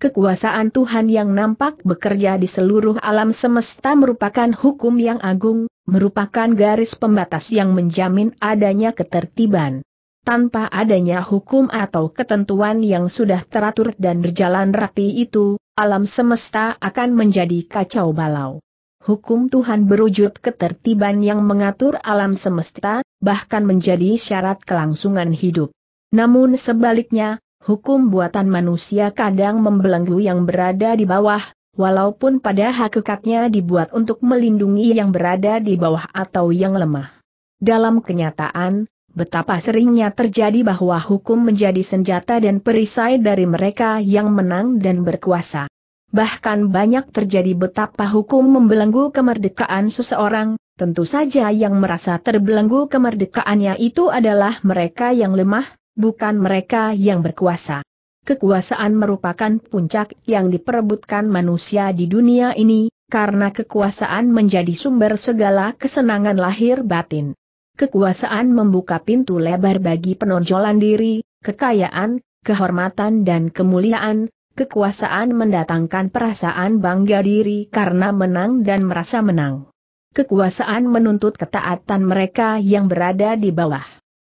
[SPEAKER 1] Kekuasaan Tuhan yang nampak bekerja di seluruh alam semesta merupakan hukum yang agung, merupakan garis pembatas yang menjamin adanya ketertiban tanpa adanya hukum atau ketentuan yang sudah teratur dan berjalan rapi itu, alam semesta akan menjadi kacau balau. Hukum Tuhan berwujud ketertiban yang mengatur alam semesta, bahkan menjadi syarat kelangsungan hidup. Namun sebaliknya, hukum buatan manusia kadang membelenggu yang berada di bawah, walaupun pada hakikatnya dibuat untuk melindungi yang berada di bawah atau yang lemah. Dalam kenyataan, betapa seringnya terjadi bahwa hukum menjadi senjata dan perisai dari mereka yang menang dan berkuasa. Bahkan banyak terjadi betapa hukum membelenggu kemerdekaan seseorang, tentu saja yang merasa terbelenggu kemerdekaannya itu adalah mereka yang lemah, bukan mereka yang berkuasa. Kekuasaan merupakan puncak yang diperebutkan manusia di dunia ini, karena kekuasaan menjadi sumber segala kesenangan lahir batin kekuasaan membuka pintu lebar bagi penonjolan diri, kekayaan, kehormatan dan kemuliaan, kekuasaan mendatangkan perasaan bangga diri karena menang dan merasa menang. Kekuasaan menuntut ketaatan mereka yang berada di bawah.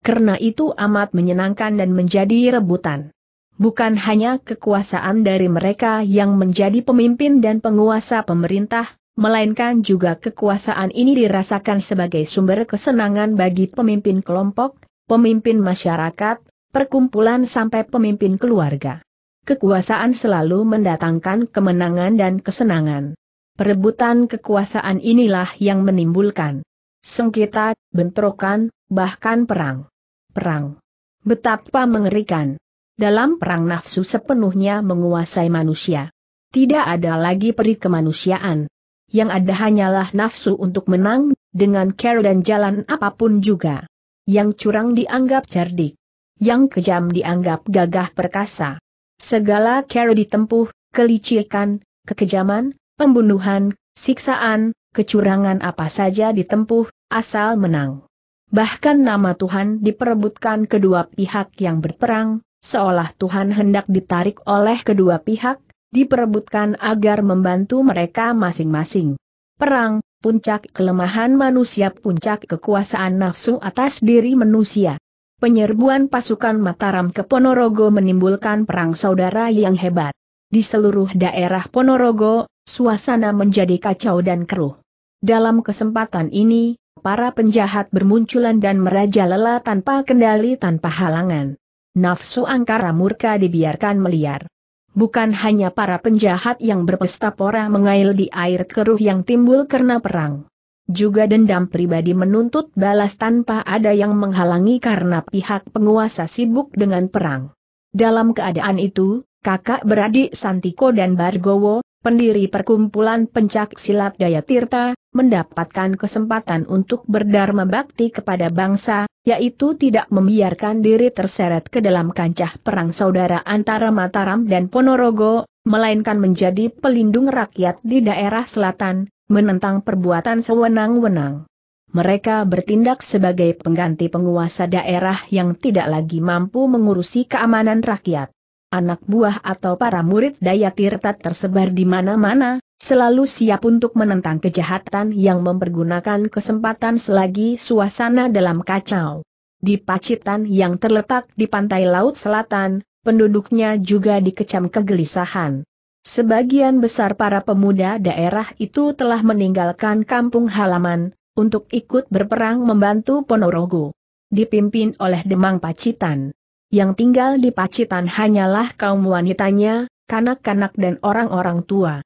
[SPEAKER 1] Karena itu amat menyenangkan dan menjadi rebutan bukan hanya kekuasaan dari mereka yang menjadi pemimpin dan penguasa pemerintah, melainkan juga kekuasaan ini dirasakan sebagai sumber kesenangan bagi pemimpin kelompok, pemimpin masyarakat, perkumpulan sampai pemimpin keluarga. Kekuasaan selalu mendatangkan kemenangan dan kesenangan. Perebutan kekuasaan inilah yang menimbulkan sengketa, bentrokan, bahkan perang. Perang. Betapa mengerikan. Dalam perang nafsu sepenuhnya menguasai manusia. Tidak ada lagi peri kemanusiaan yang ada hanyalah nafsu untuk menang, dengan cara dan jalan apapun juga. Yang curang dianggap cerdik. Yang kejam dianggap gagah perkasa. Segala cara ditempuh, kelicikan, kekejaman, pembunuhan, siksaan, kecurangan apa saja ditempuh, asal menang. Bahkan nama Tuhan diperebutkan kedua pihak yang berperang, seolah Tuhan hendak ditarik oleh kedua pihak, diperebutkan agar membantu mereka masing-masing. Perang, puncak kelemahan manusia puncak kekuasaan nafsu atas diri manusia. Penyerbuan pasukan Mataram ke Ponorogo menimbulkan perang saudara yang hebat. Di seluruh daerah Ponorogo, suasana menjadi kacau dan keruh. Dalam kesempatan ini, para penjahat bermunculan dan merajalela tanpa kendali tanpa halangan. Nafsu angkara murka dibiarkan meliar. Bukan hanya para penjahat yang berpesta pora mengail di air keruh yang timbul karena perang. Juga dendam pribadi menuntut balas tanpa ada yang menghalangi karena pihak penguasa sibuk dengan perang. Dalam keadaan itu, kakak beradik Santiko dan Bargowo, pendiri perkumpulan pencak silat Daya Tirta, mendapatkan kesempatan untuk berdharma bakti kepada bangsa, yaitu tidak membiarkan diri terseret ke dalam kancah perang saudara antara Mataram dan Ponorogo, melainkan menjadi pelindung rakyat di daerah selatan, menentang perbuatan sewenang-wenang. Mereka bertindak sebagai pengganti penguasa daerah yang tidak lagi mampu mengurusi keamanan rakyat. Anak buah atau para murid Tirta tersebar di mana-mana, Selalu siap untuk menentang kejahatan yang mempergunakan kesempatan selagi suasana dalam kacau. Di Pacitan yang terletak di pantai laut selatan, penduduknya juga dikecam kegelisahan. Sebagian besar para pemuda daerah itu telah meninggalkan kampung halaman, untuk ikut berperang membantu Ponorogo. Dipimpin oleh Demang Pacitan. Yang tinggal di Pacitan hanyalah kaum wanitanya, kanak-kanak dan orang-orang tua.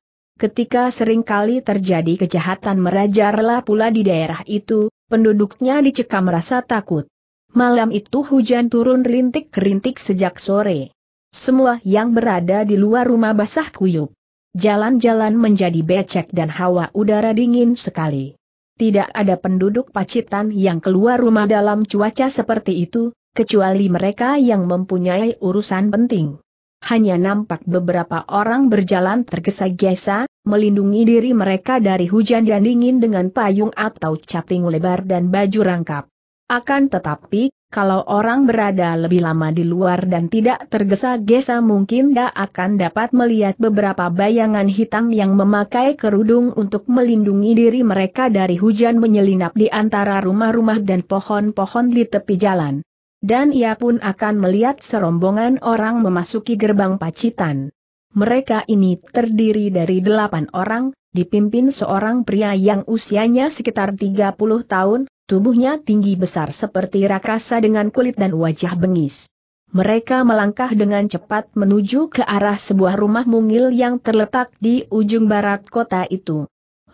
[SPEAKER 1] Ketika seringkali terjadi kejahatan merajalah pula di daerah itu, penduduknya dicekam merasa takut. Malam itu hujan turun rintik-rintik sejak sore. Semua yang berada di luar rumah basah kuyup. Jalan-jalan menjadi becek dan hawa udara dingin sekali. Tidak ada penduduk Pacitan yang keluar rumah dalam cuaca seperti itu, kecuali mereka yang mempunyai urusan penting hanya nampak beberapa orang berjalan tergesa-gesa, melindungi diri mereka dari hujan dan dingin dengan payung atau caping lebar dan baju rangkap. Akan tetapi, kalau orang berada lebih lama di luar dan tidak tergesa-gesa mungkin tidak akan dapat melihat beberapa bayangan hitam yang memakai kerudung untuk melindungi diri mereka dari hujan menyelinap di antara rumah-rumah dan pohon-pohon di tepi jalan dan ia pun akan melihat serombongan orang memasuki gerbang pacitan. Mereka ini terdiri dari delapan orang, dipimpin seorang pria yang usianya sekitar 30 tahun, tubuhnya tinggi besar seperti rakasa dengan kulit dan wajah bengis. Mereka melangkah dengan cepat menuju ke arah sebuah rumah mungil yang terletak di ujung barat kota itu.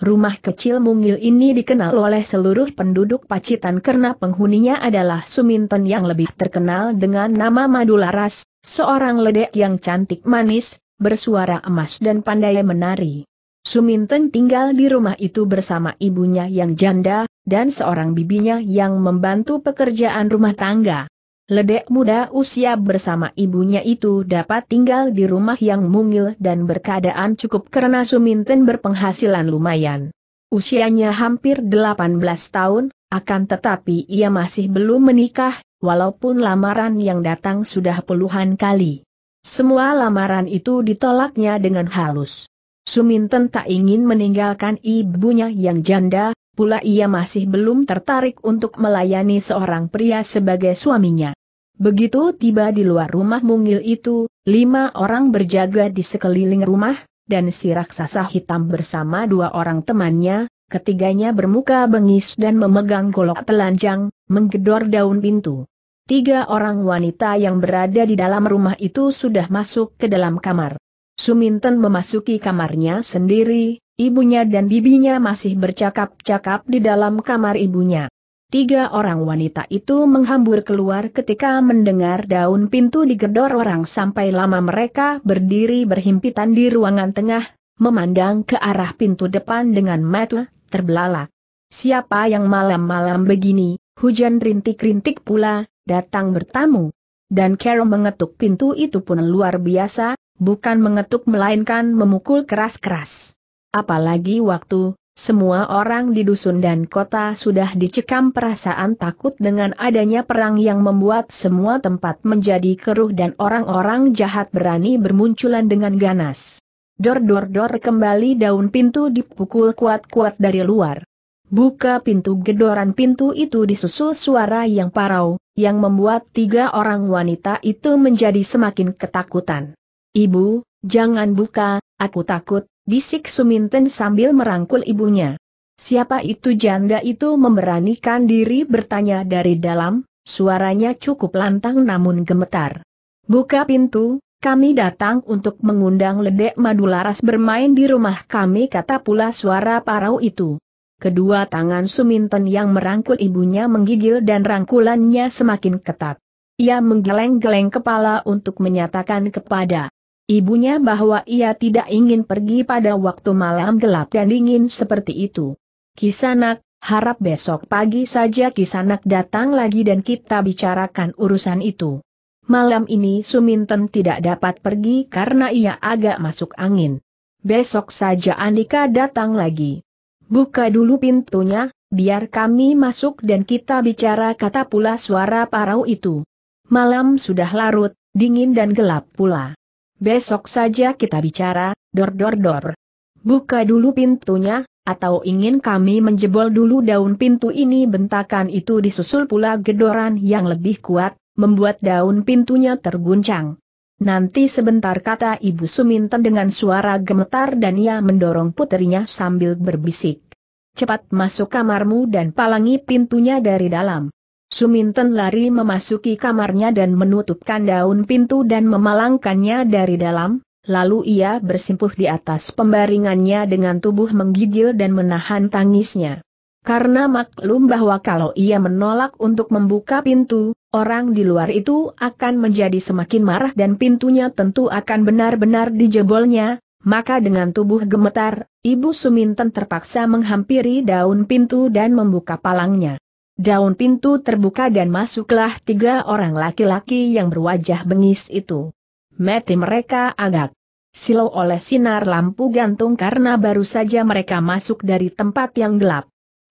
[SPEAKER 1] Rumah kecil mungil ini dikenal oleh seluruh penduduk Pacitan karena penghuninya adalah Suminten yang lebih terkenal dengan nama Madularas, seorang ledek yang cantik manis, bersuara emas dan pandai menari. Suminten tinggal di rumah itu bersama ibunya yang janda, dan seorang bibinya yang membantu pekerjaan rumah tangga. Ledek muda usia bersama ibunya itu dapat tinggal di rumah yang mungil dan berkeadaan cukup karena Suminten berpenghasilan lumayan. Usianya hampir 18 tahun, akan tetapi ia masih belum menikah, walaupun lamaran yang datang sudah puluhan kali. Semua lamaran itu ditolaknya dengan halus. Suminten tak ingin meninggalkan ibunya yang janda, pula ia masih belum tertarik untuk melayani seorang pria sebagai suaminya. Begitu tiba di luar rumah mungil itu, lima orang berjaga di sekeliling rumah, dan si raksasa hitam bersama dua orang temannya, ketiganya bermuka bengis dan memegang golok telanjang, menggedor daun pintu. Tiga orang wanita yang berada di dalam rumah itu sudah masuk ke dalam kamar. Suminten memasuki kamarnya sendiri, ibunya dan bibinya masih bercakap-cakap di dalam kamar ibunya. Tiga orang wanita itu menghambur keluar ketika mendengar daun pintu digedor orang sampai lama mereka berdiri berhimpitan di ruangan tengah, memandang ke arah pintu depan dengan mata terbelalak. Siapa yang malam-malam begini, hujan rintik-rintik pula, datang bertamu. Dan Carol mengetuk pintu itu pun luar biasa, bukan mengetuk melainkan memukul keras-keras. Apalagi waktu semua orang di dusun dan kota sudah dicekam perasaan takut dengan adanya perang yang membuat semua tempat menjadi keruh dan orang-orang jahat berani bermunculan dengan ganas. Dor-dor-dor kembali daun pintu dipukul kuat-kuat dari luar. Buka pintu gedoran pintu itu disusul suara yang parau, yang membuat tiga orang wanita itu menjadi semakin ketakutan. Ibu, jangan buka, aku takut, bisik Suminten sambil merangkul ibunya. Siapa itu janda itu memberanikan diri bertanya dari dalam, suaranya cukup lantang namun gemetar. Buka pintu, kami datang untuk mengundang ledek Madularas bermain di rumah kami kata pula suara parau itu. Kedua tangan Suminten yang merangkul ibunya menggigil dan rangkulannya semakin ketat. Ia menggeleng-geleng kepala untuk menyatakan kepada ibunya bahwa ia tidak ingin pergi pada waktu malam gelap dan dingin seperti itu. Kisanak, harap besok pagi saja Kisanak datang lagi dan kita bicarakan urusan itu. Malam ini Suminten tidak dapat pergi karena ia agak masuk angin. Besok saja Andika datang lagi. Buka dulu pintunya, biar kami masuk dan kita bicara kata pula suara parau itu. Malam sudah larut, dingin dan gelap pula. Besok saja kita bicara, dor-dor-dor. Buka dulu pintunya, atau ingin kami menjebol dulu daun pintu ini bentakan itu disusul pula gedoran yang lebih kuat, membuat daun pintunya terguncang. Nanti sebentar kata Ibu Suminten dengan suara gemetar dan ia mendorong putrinya sambil berbisik. Cepat masuk kamarmu dan palangi pintunya dari dalam. Suminten lari memasuki kamarnya dan menutupkan daun pintu dan memalangkannya dari dalam, lalu ia bersimpuh di atas pembaringannya dengan tubuh menggigil dan menahan tangisnya. Karena maklum bahwa kalau ia menolak untuk membuka pintu, orang di luar itu akan menjadi semakin marah dan pintunya tentu akan benar-benar dijebolnya, maka dengan tubuh gemetar, Ibu Suminten terpaksa menghampiri daun pintu dan membuka palangnya. Daun pintu terbuka dan masuklah tiga orang laki-laki yang berwajah bengis itu. Mati mereka agak silau oleh sinar lampu gantung karena baru saja mereka masuk dari tempat yang gelap.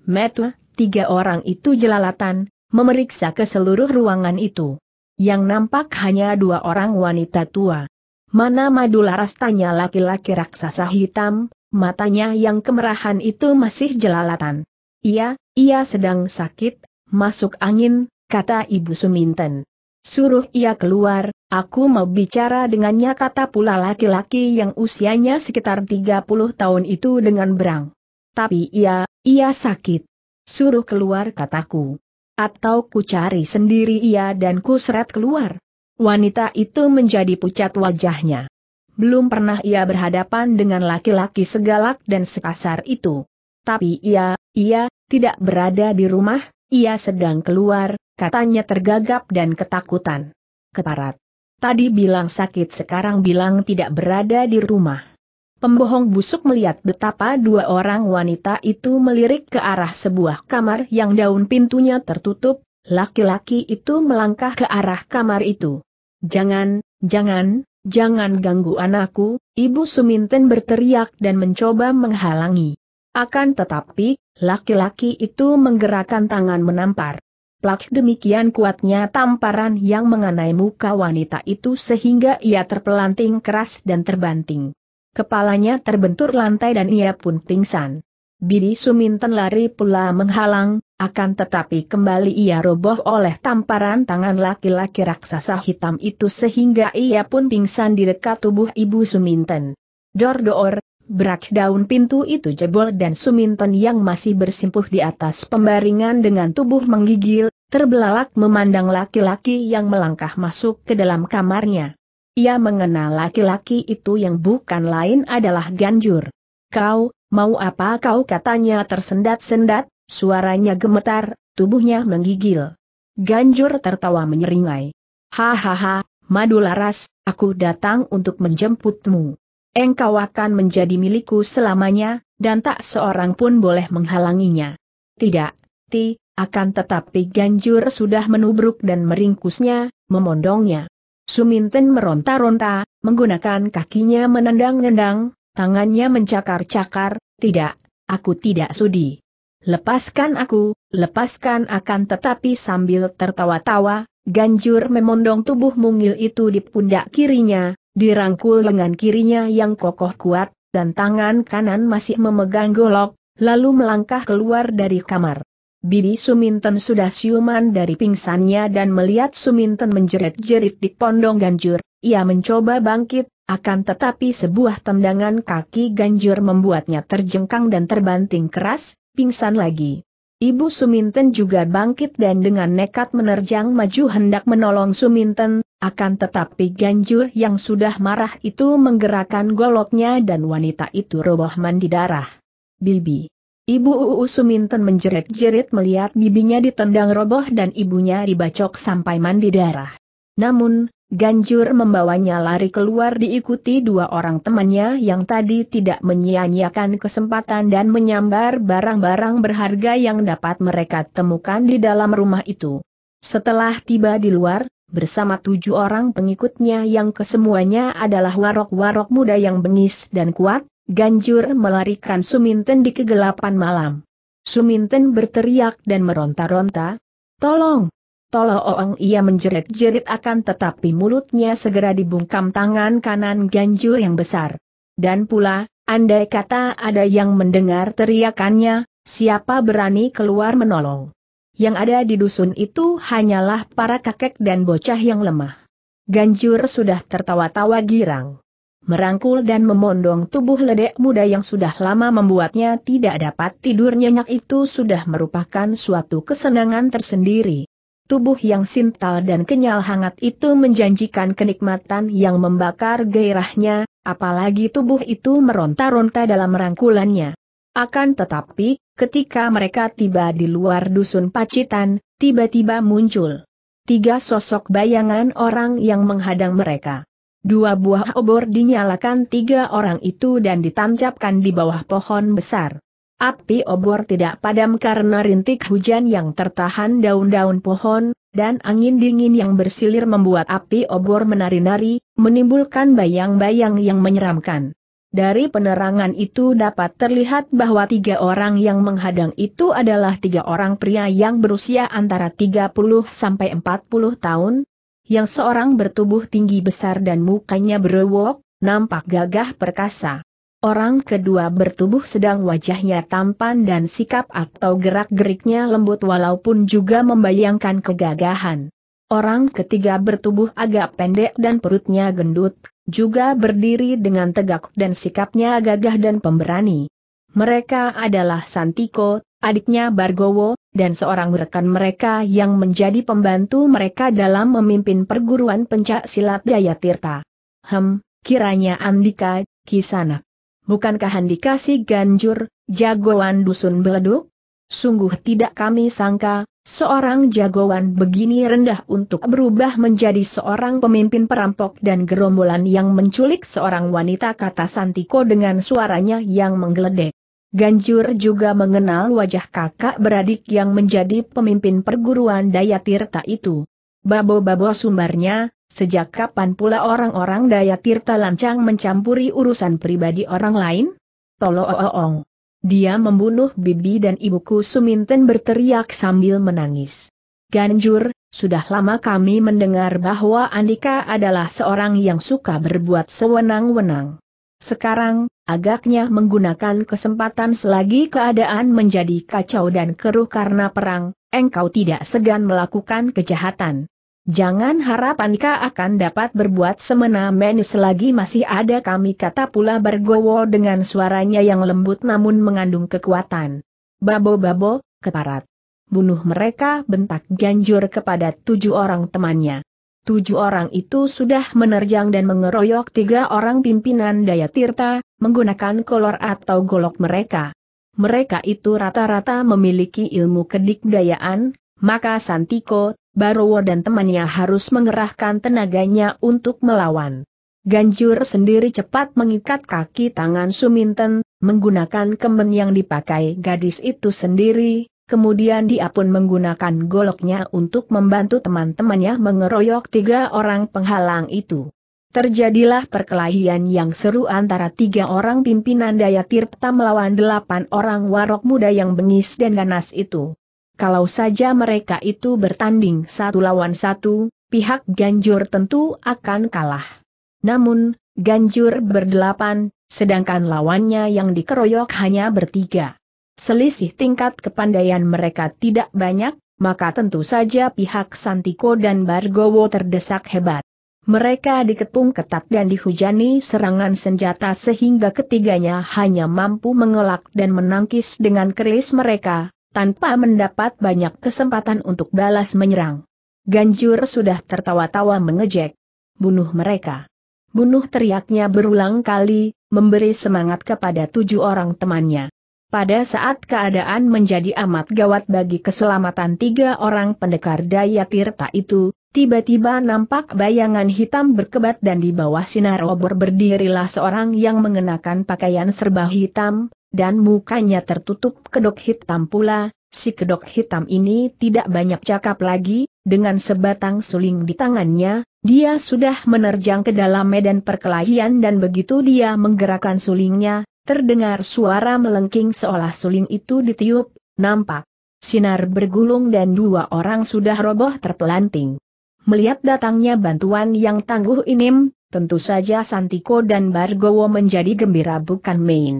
[SPEAKER 1] Metu, tiga orang itu jelalatan, memeriksa ke seluruh ruangan itu. Yang nampak hanya dua orang wanita tua. Mana madu laras tanya laki-laki raksasa hitam, matanya yang kemerahan itu masih jelalatan. Iya, ia sedang sakit, masuk angin, kata Ibu Suminten. Suruh ia keluar, aku mau bicara dengannya kata pula laki-laki yang usianya sekitar 30 tahun itu dengan berang. Tapi ia, ia sakit. Suruh keluar kataku. Atau ku cari sendiri ia dan ku seret keluar. Wanita itu menjadi pucat wajahnya. Belum pernah ia berhadapan dengan laki-laki segalak dan sekasar itu. Tapi ia, ia, tidak berada di rumah, ia sedang keluar, katanya tergagap dan ketakutan. Keparat. Tadi bilang sakit sekarang bilang tidak berada di rumah. Pembohong busuk melihat betapa dua orang wanita itu melirik ke arah sebuah kamar yang daun pintunya tertutup, laki-laki itu melangkah ke arah kamar itu. Jangan, jangan, jangan ganggu anakku, Ibu Suminten berteriak dan mencoba menghalangi. Akan tetapi, Laki-laki itu menggerakkan tangan menampar. Plak demikian kuatnya tamparan yang mengenai muka wanita itu sehingga ia terpelanting keras dan terbanting. Kepalanya terbentur lantai dan ia pun pingsan. Bidi Suminten lari pula menghalang, akan tetapi kembali ia roboh oleh tamparan tangan laki-laki raksasa hitam itu sehingga ia pun pingsan di dekat tubuh Ibu Suminten. Dor-dor, Brak daun pintu itu jebol dan Suminton yang masih bersimpuh di atas pembaringan dengan tubuh menggigil, terbelalak memandang laki-laki yang melangkah masuk ke dalam kamarnya. Ia mengenal laki-laki itu yang bukan lain adalah Ganjur. Kau, mau apa kau katanya tersendat-sendat, suaranya gemetar, tubuhnya menggigil. Ganjur tertawa menyeringai. Hahaha, madu laras, aku datang untuk menjemputmu. Engkau akan menjadi milikku selamanya, dan tak seorang pun boleh menghalanginya. Tidak, Ti, akan tetapi Ganjur sudah menubruk dan meringkusnya, memondongnya. Suminten meronta-ronta, menggunakan kakinya menendang-nendang, tangannya mencakar-cakar, tidak, aku tidak sudi. Lepaskan aku, lepaskan akan tetapi sambil tertawa-tawa, Ganjur memondong tubuh mungil itu di pundak kirinya, dirangkul lengan kirinya yang kokoh kuat, dan tangan kanan masih memegang golok, lalu melangkah keluar dari kamar. Bibi Suminten sudah siuman dari pingsannya dan melihat Suminten menjerit-jerit di pondong Ganjur, ia mencoba bangkit, akan tetapi sebuah tendangan kaki Ganjur membuatnya terjengkang dan terbanting keras, pingsan lagi. Ibu Suminten juga bangkit dan dengan nekat menerjang maju hendak menolong Suminten, akan tetapi Ganjur yang sudah marah itu menggerakkan goloknya dan wanita itu roboh mandi darah. Bibi. Ibu Uu Suminten menjerit-jerit melihat bibinya ditendang roboh dan ibunya dibacok sampai mandi darah. Namun, Ganjur membawanya lari keluar diikuti dua orang temannya yang tadi tidak menyia-nyiakan kesempatan dan menyambar barang-barang berharga yang dapat mereka temukan di dalam rumah itu. Setelah tiba di luar, bersama tujuh orang pengikutnya yang kesemuanya adalah warok-warok muda yang bengis dan kuat, ganjur melarikan Suminten di kegelapan malam. Suminten berteriak dan meronta-ronta, Tolong! Tolong ia menjerit-jerit akan tetapi mulutnya segera dibungkam tangan kanan ganjur yang besar. Dan pula, andai kata ada yang mendengar teriakannya, siapa berani keluar menolong? Yang ada di dusun itu hanyalah para kakek dan bocah yang lemah. Ganjur sudah tertawa-tawa girang. Merangkul dan memondong tubuh ledek muda yang sudah lama membuatnya tidak dapat tidur nyenyak itu sudah merupakan suatu kesenangan tersendiri. Tubuh yang sintal dan kenyal hangat itu menjanjikan kenikmatan yang membakar gairahnya, apalagi tubuh itu meronta-ronta dalam rangkulannya. Akan tetapi, Ketika mereka tiba di luar dusun Pacitan, tiba-tiba muncul tiga sosok bayangan orang yang menghadang mereka. Dua buah obor dinyalakan tiga orang itu dan ditancapkan di bawah pohon besar. Api obor tidak padam karena rintik hujan yang tertahan daun-daun pohon, dan angin dingin yang bersilir membuat api obor menari-nari, menimbulkan bayang-bayang yang menyeramkan. Dari penerangan itu dapat terlihat bahwa tiga orang yang menghadang itu adalah tiga orang pria yang berusia antara 30 sampai 40 tahun, yang seorang bertubuh tinggi besar dan mukanya berewok, nampak gagah perkasa. Orang kedua bertubuh sedang wajahnya tampan dan sikap atau gerak-geriknya lembut walaupun juga membayangkan kegagahan. Orang ketiga bertubuh agak pendek dan perutnya gendut, juga berdiri dengan tegak dan sikapnya gagah dan pemberani. Mereka adalah Santiko, adiknya Bargowo, dan seorang rekan mereka yang menjadi pembantu mereka dalam memimpin perguruan pencak silat Daya Tirta. Hem, kiranya Andika, kisana. Bukankah Andika si Ganjur, jagoan dusun beleduk? Sungguh tidak kami sangka, Seorang jagoan begini rendah untuk berubah menjadi seorang pemimpin perampok dan gerombolan yang menculik seorang wanita kata Santiko dengan suaranya yang menggeledek. Ganjur juga mengenal wajah kakak beradik yang menjadi pemimpin perguruan Daya Tirta itu. Babo-babo sumbarnya, sejak kapan pula orang-orang Daya Tirta lancang mencampuri urusan pribadi orang lain? Tolooong. Dia membunuh bibi dan ibuku Suminten berteriak sambil menangis. Ganjur, sudah lama kami mendengar bahwa Andika adalah seorang yang suka berbuat sewenang-wenang. Sekarang, agaknya menggunakan kesempatan selagi keadaan menjadi kacau dan keruh karena perang, engkau tidak segan melakukan kejahatan. Jangan harap Anka akan dapat berbuat semena-mena selagi masih ada kami kata pula bergowo dengan suaranya yang lembut namun mengandung kekuatan. Babo-babo, keparat. Bunuh mereka bentak ganjur kepada tujuh orang temannya. Tujuh orang itu sudah menerjang dan mengeroyok tiga orang pimpinan Daya Tirta, menggunakan kolor atau golok mereka. Mereka itu rata-rata memiliki ilmu kedikdayaan, maka Santiko Barowo dan temannya harus mengerahkan tenaganya untuk melawan. Ganjur sendiri cepat mengikat kaki tangan Suminten, menggunakan kemen yang dipakai gadis itu sendiri, kemudian dia pun menggunakan goloknya untuk membantu teman-temannya mengeroyok tiga orang penghalang itu. Terjadilah perkelahian yang seru antara tiga orang pimpinan Daya Tirta melawan delapan orang warok muda yang bengis dan ganas itu kalau saja mereka itu bertanding satu lawan satu, pihak Ganjur tentu akan kalah. Namun, Ganjur berdelapan, sedangkan lawannya yang dikeroyok hanya bertiga. Selisih tingkat kepandaian mereka tidak banyak, maka tentu saja pihak Santiko dan Bargowo terdesak hebat. Mereka dikepung ketat dan dihujani serangan senjata sehingga ketiganya hanya mampu mengelak dan menangkis dengan keris mereka, tanpa mendapat banyak kesempatan untuk balas menyerang. Ganjur sudah tertawa-tawa mengejek. Bunuh mereka. Bunuh teriaknya berulang kali, memberi semangat kepada tujuh orang temannya. Pada saat keadaan menjadi amat gawat bagi keselamatan tiga orang pendekar daya tirta itu, tiba-tiba nampak bayangan hitam berkebat dan di bawah sinar obor berdirilah seorang yang mengenakan pakaian serba hitam, dan mukanya tertutup kedok hitam pula, si kedok hitam ini tidak banyak cakap lagi, dengan sebatang suling di tangannya, dia sudah menerjang ke dalam medan perkelahian dan begitu dia menggerakkan sulingnya, terdengar suara melengking seolah suling itu ditiup, nampak. Sinar bergulung dan dua orang sudah roboh terpelanting. Melihat datangnya bantuan yang tangguh inim, tentu saja Santiko dan Bargowo menjadi gembira bukan main.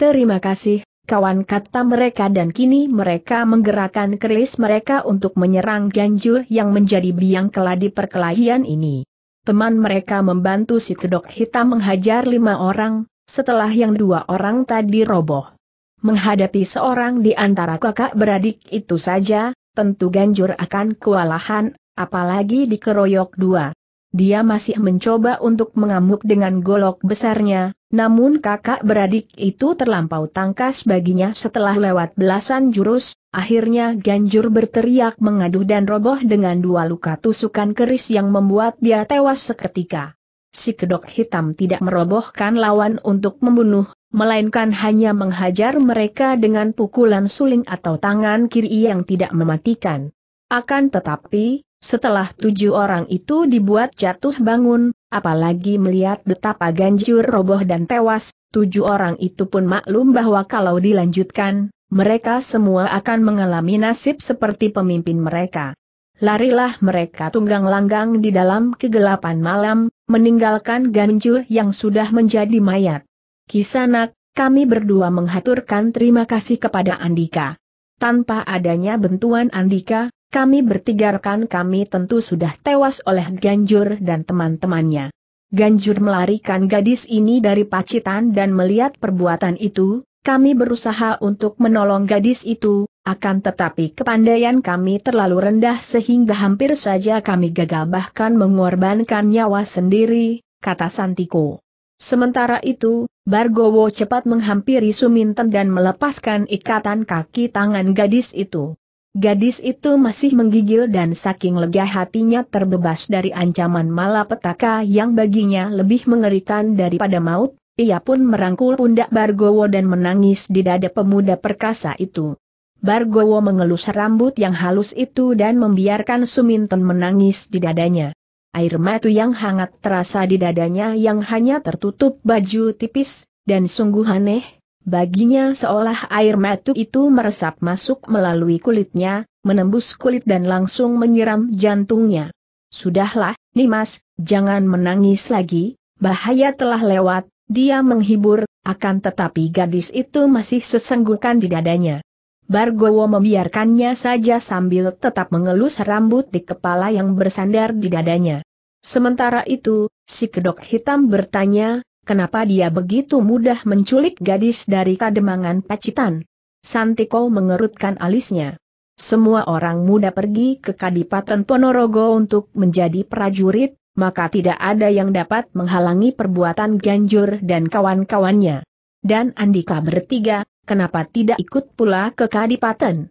[SPEAKER 1] Terima kasih, kawan kata mereka dan kini mereka menggerakkan keris mereka untuk menyerang Ganjur yang menjadi biang keladi perkelahian ini. Teman mereka membantu si kedok hitam menghajar lima orang, setelah yang dua orang tadi roboh. Menghadapi seorang di antara kakak beradik itu saja, tentu Ganjur akan kewalahan, apalagi dikeroyok dua. Dia masih mencoba untuk mengamuk dengan golok besarnya, namun kakak beradik itu terlampau tangkas baginya setelah lewat belasan jurus, akhirnya Ganjur berteriak mengadu dan roboh dengan dua luka tusukan keris yang membuat dia tewas seketika. Si kedok hitam tidak merobohkan lawan untuk membunuh, melainkan hanya menghajar mereka dengan pukulan suling atau tangan kiri yang tidak mematikan. Akan tetapi, setelah tujuh orang itu dibuat jatuh bangun, apalagi melihat betapa ganjur roboh dan tewas, tujuh orang itu pun maklum bahwa kalau dilanjutkan, mereka semua akan mengalami nasib seperti pemimpin mereka. Larilah mereka tunggang langgang di dalam kegelapan malam, meninggalkan ganjur yang sudah menjadi mayat. Kisanak, kami berdua menghaturkan terima kasih kepada Andika. Tanpa adanya bentuan Andika, kami bertiga rekan kami tentu sudah tewas oleh Ganjur dan teman-temannya. Ganjur melarikan gadis ini dari Pacitan dan melihat perbuatan itu, kami berusaha untuk menolong gadis itu, akan tetapi kepandaian kami terlalu rendah sehingga hampir saja kami gagal bahkan mengorbankan nyawa sendiri, kata Santiko. Sementara itu, Bargowo cepat menghampiri Suminten dan melepaskan ikatan kaki tangan gadis itu. Gadis itu masih menggigil dan saking lega hatinya terbebas dari ancaman malapetaka yang baginya lebih mengerikan daripada maut, ia pun merangkul pundak Bargowo dan menangis di dada pemuda perkasa itu. Bargowo mengelus rambut yang halus itu dan membiarkan Suminton menangis di dadanya. Air mata yang hangat terasa di dadanya yang hanya tertutup baju tipis, dan sungguh aneh, Baginya seolah air matu itu meresap masuk melalui kulitnya, menembus kulit dan langsung menyiram jantungnya. Sudahlah, Nimas, jangan menangis lagi, bahaya telah lewat, dia menghibur, akan tetapi gadis itu masih sesenggukan di dadanya. Bargowo membiarkannya saja sambil tetap mengelus rambut di kepala yang bersandar di dadanya. Sementara itu, si kedok hitam bertanya, kenapa dia begitu mudah menculik gadis dari kademangan pacitan? Santiko mengerutkan alisnya. Semua orang muda pergi ke Kadipaten Ponorogo untuk menjadi prajurit, maka tidak ada yang dapat menghalangi perbuatan Ganjur dan kawan-kawannya. Dan Andika bertiga, kenapa tidak ikut pula ke Kadipaten?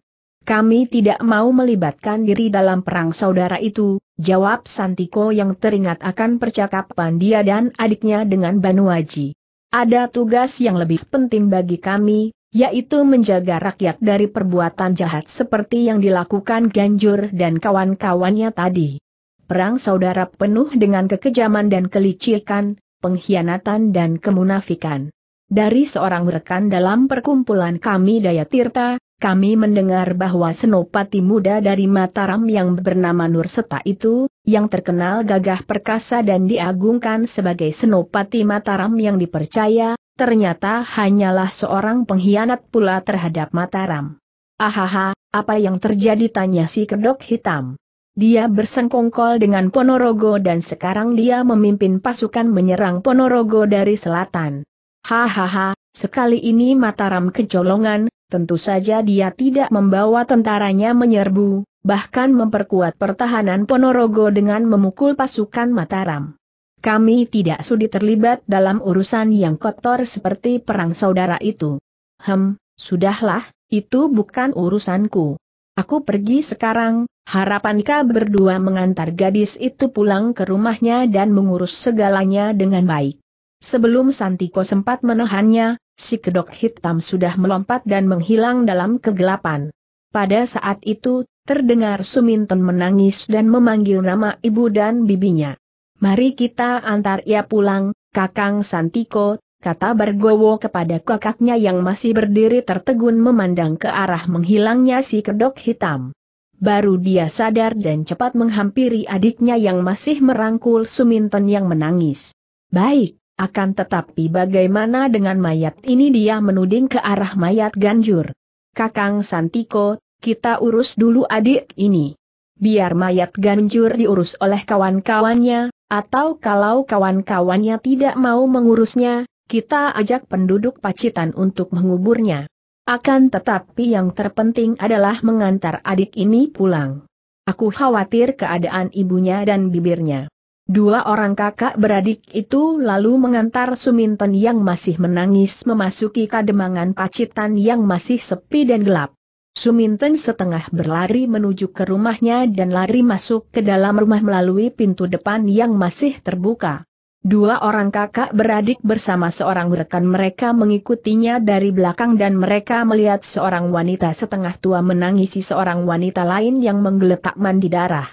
[SPEAKER 1] Kami tidak mau melibatkan diri dalam perang saudara itu, jawab Santiko yang teringat akan percakapan dia dan adiknya dengan Banu Aji. Ada tugas yang lebih penting bagi kami, yaitu menjaga rakyat dari perbuatan jahat seperti yang dilakukan Ganjur dan kawan-kawannya tadi. Perang saudara penuh dengan kekejaman dan kelicikan, pengkhianatan dan kemunafikan. Dari seorang rekan dalam perkumpulan kami Daya Tirta, kami mendengar bahwa senopati muda dari Mataram yang bernama Nur Seta itu, yang terkenal gagah perkasa dan diagungkan sebagai senopati Mataram yang dipercaya, ternyata hanyalah seorang pengkhianat pula terhadap Mataram. Ahaha, apa yang terjadi tanya si kedok hitam. Dia bersengkongkol dengan Ponorogo dan sekarang dia memimpin pasukan menyerang Ponorogo dari selatan. Hahaha, sekali ini Mataram kecolongan, Tentu saja dia tidak membawa tentaranya menyerbu, bahkan memperkuat pertahanan Ponorogo dengan memukul pasukan Mataram. Kami tidak sudi terlibat dalam urusan yang kotor seperti perang saudara itu. Hem, sudahlah, itu bukan urusanku. Aku pergi sekarang, harapankah berdua mengantar gadis itu pulang ke rumahnya dan mengurus segalanya dengan baik. Sebelum Santiko sempat menahannya, si kedok hitam sudah melompat dan menghilang dalam kegelapan. Pada saat itu, terdengar Suminten menangis dan memanggil nama ibu dan bibinya. Mari kita antar ia pulang, Kakang Santiko, kata Bergowo kepada kakaknya yang masih berdiri tertegun memandang ke arah menghilangnya si kedok hitam. Baru dia sadar dan cepat menghampiri adiknya yang masih merangkul Suminten yang menangis. Baik, akan tetapi bagaimana dengan mayat ini dia menuding ke arah mayat ganjur. Kakang Santiko, kita urus dulu adik ini. Biar mayat ganjur diurus oleh kawan-kawannya, atau kalau kawan-kawannya tidak mau mengurusnya, kita ajak penduduk Pacitan untuk menguburnya. Akan tetapi yang terpenting adalah mengantar adik ini pulang. Aku khawatir keadaan ibunya dan bibirnya. Dua orang kakak beradik itu lalu mengantar Suminten yang masih menangis memasuki kademangan pacitan yang masih sepi dan gelap. Suminten setengah berlari menuju ke rumahnya dan lari masuk ke dalam rumah melalui pintu depan yang masih terbuka. Dua orang kakak beradik bersama seorang rekan mereka mengikutinya dari belakang dan mereka melihat seorang wanita setengah tua menangisi seorang wanita lain yang menggeletak mandi darah.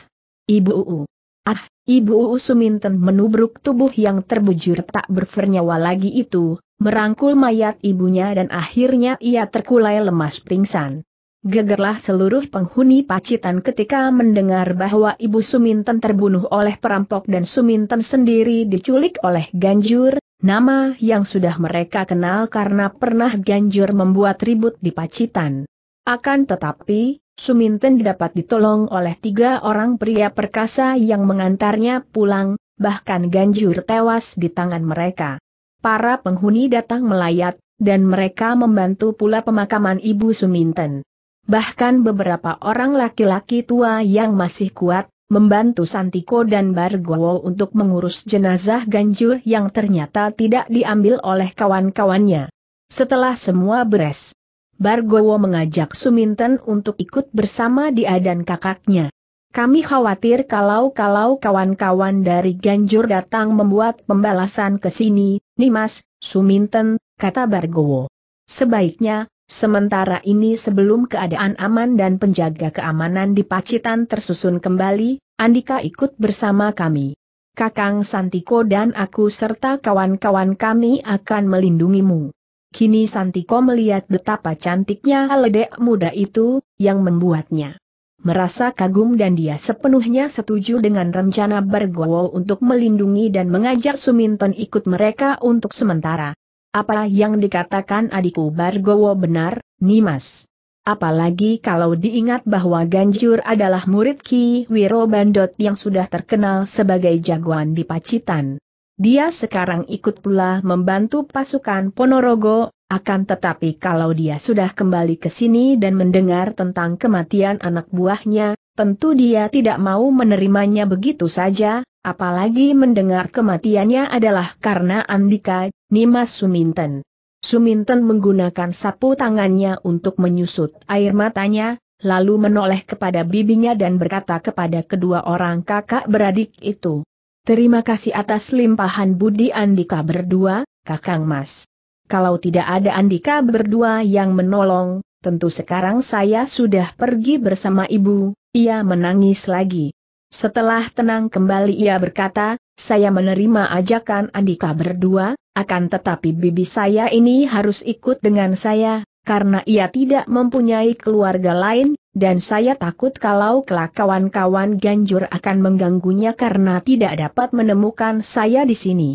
[SPEAKER 1] Ibu Uu. Ah, Ibu Usuminten menubruk tubuh yang terbujur tak bernyawa lagi itu, merangkul mayat ibunya dan akhirnya ia terkulai lemas pingsan. Gegerlah seluruh penghuni Pacitan ketika mendengar bahwa Ibu Suminten terbunuh oleh perampok dan Suminten sendiri diculik oleh Ganjur, nama yang sudah mereka kenal karena pernah Ganjur membuat ribut di Pacitan. Akan tetapi, Suminten dapat ditolong oleh tiga orang pria perkasa yang mengantarnya pulang, bahkan Ganjur tewas di tangan mereka. Para penghuni datang melayat, dan mereka membantu pula pemakaman Ibu Suminten. Bahkan beberapa orang laki-laki tua yang masih kuat, membantu Santiko dan Bargowo untuk mengurus jenazah Ganjur yang ternyata tidak diambil oleh kawan-kawannya. Setelah semua beres, Bargowo mengajak Suminten untuk ikut bersama dia dan kakaknya. Kami khawatir kalau-kalau kawan-kawan dari Ganjur datang membuat pembalasan ke sini, Nimas, Suminten, kata Bargowo. Sebaiknya, sementara ini sebelum keadaan aman dan penjaga keamanan di Pacitan tersusun kembali, Andika ikut bersama kami. Kakang Santiko dan aku serta kawan-kawan kami akan melindungimu. Kini Santiko melihat betapa cantiknya ledek muda itu, yang membuatnya merasa kagum dan dia sepenuhnya setuju dengan rencana Bergowo untuk melindungi dan mengajak Suminton ikut mereka untuk sementara. Apa yang dikatakan adikku Bergowo benar, Nimas? Apalagi kalau diingat bahwa Ganjur adalah murid Ki Wiro Bandot yang sudah terkenal sebagai jagoan di Pacitan. Dia sekarang ikut pula membantu pasukan Ponorogo, akan tetapi kalau dia sudah kembali ke sini dan mendengar tentang kematian anak buahnya, tentu dia tidak mau menerimanya begitu saja, apalagi mendengar kematiannya adalah karena Andika, Nimas Suminten. Suminten menggunakan sapu tangannya untuk menyusut air matanya, lalu menoleh kepada bibinya dan berkata kepada kedua orang kakak beradik itu, Terima kasih atas limpahan budi Andika berdua, Kakang Mas. Kalau tidak ada Andika berdua yang menolong, tentu sekarang saya sudah pergi bersama ibu, ia menangis lagi. Setelah tenang kembali ia berkata, saya menerima ajakan Andika berdua, akan tetapi bibi saya ini harus ikut dengan saya, karena ia tidak mempunyai keluarga lain, dan saya takut kalau kelak kawan-kawan ganjur akan mengganggunya karena tidak dapat menemukan saya di sini.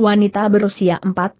[SPEAKER 1] Wanita berusia 45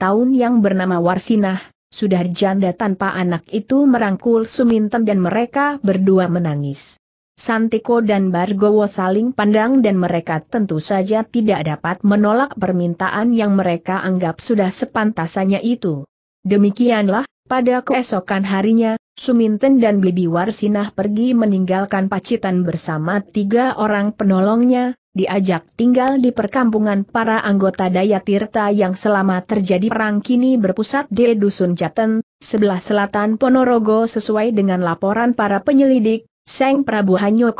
[SPEAKER 1] tahun yang bernama Warsinah, sudah janda tanpa anak itu merangkul Sumintem dan mereka berdua menangis. Santiko dan Bargowo saling pandang dan mereka tentu saja tidak dapat menolak permintaan yang mereka anggap sudah sepantasannya itu. Demikianlah, pada keesokan harinya, Suminten dan Bibi Warsinah pergi meninggalkan Pacitan bersama tiga orang penolongnya, diajak tinggal di perkampungan para anggota Daya Tirta yang selama terjadi perang kini berpusat di Dusun Jaten, sebelah selatan Ponorogo sesuai dengan laporan para penyelidik, Seng Prabu Hanyo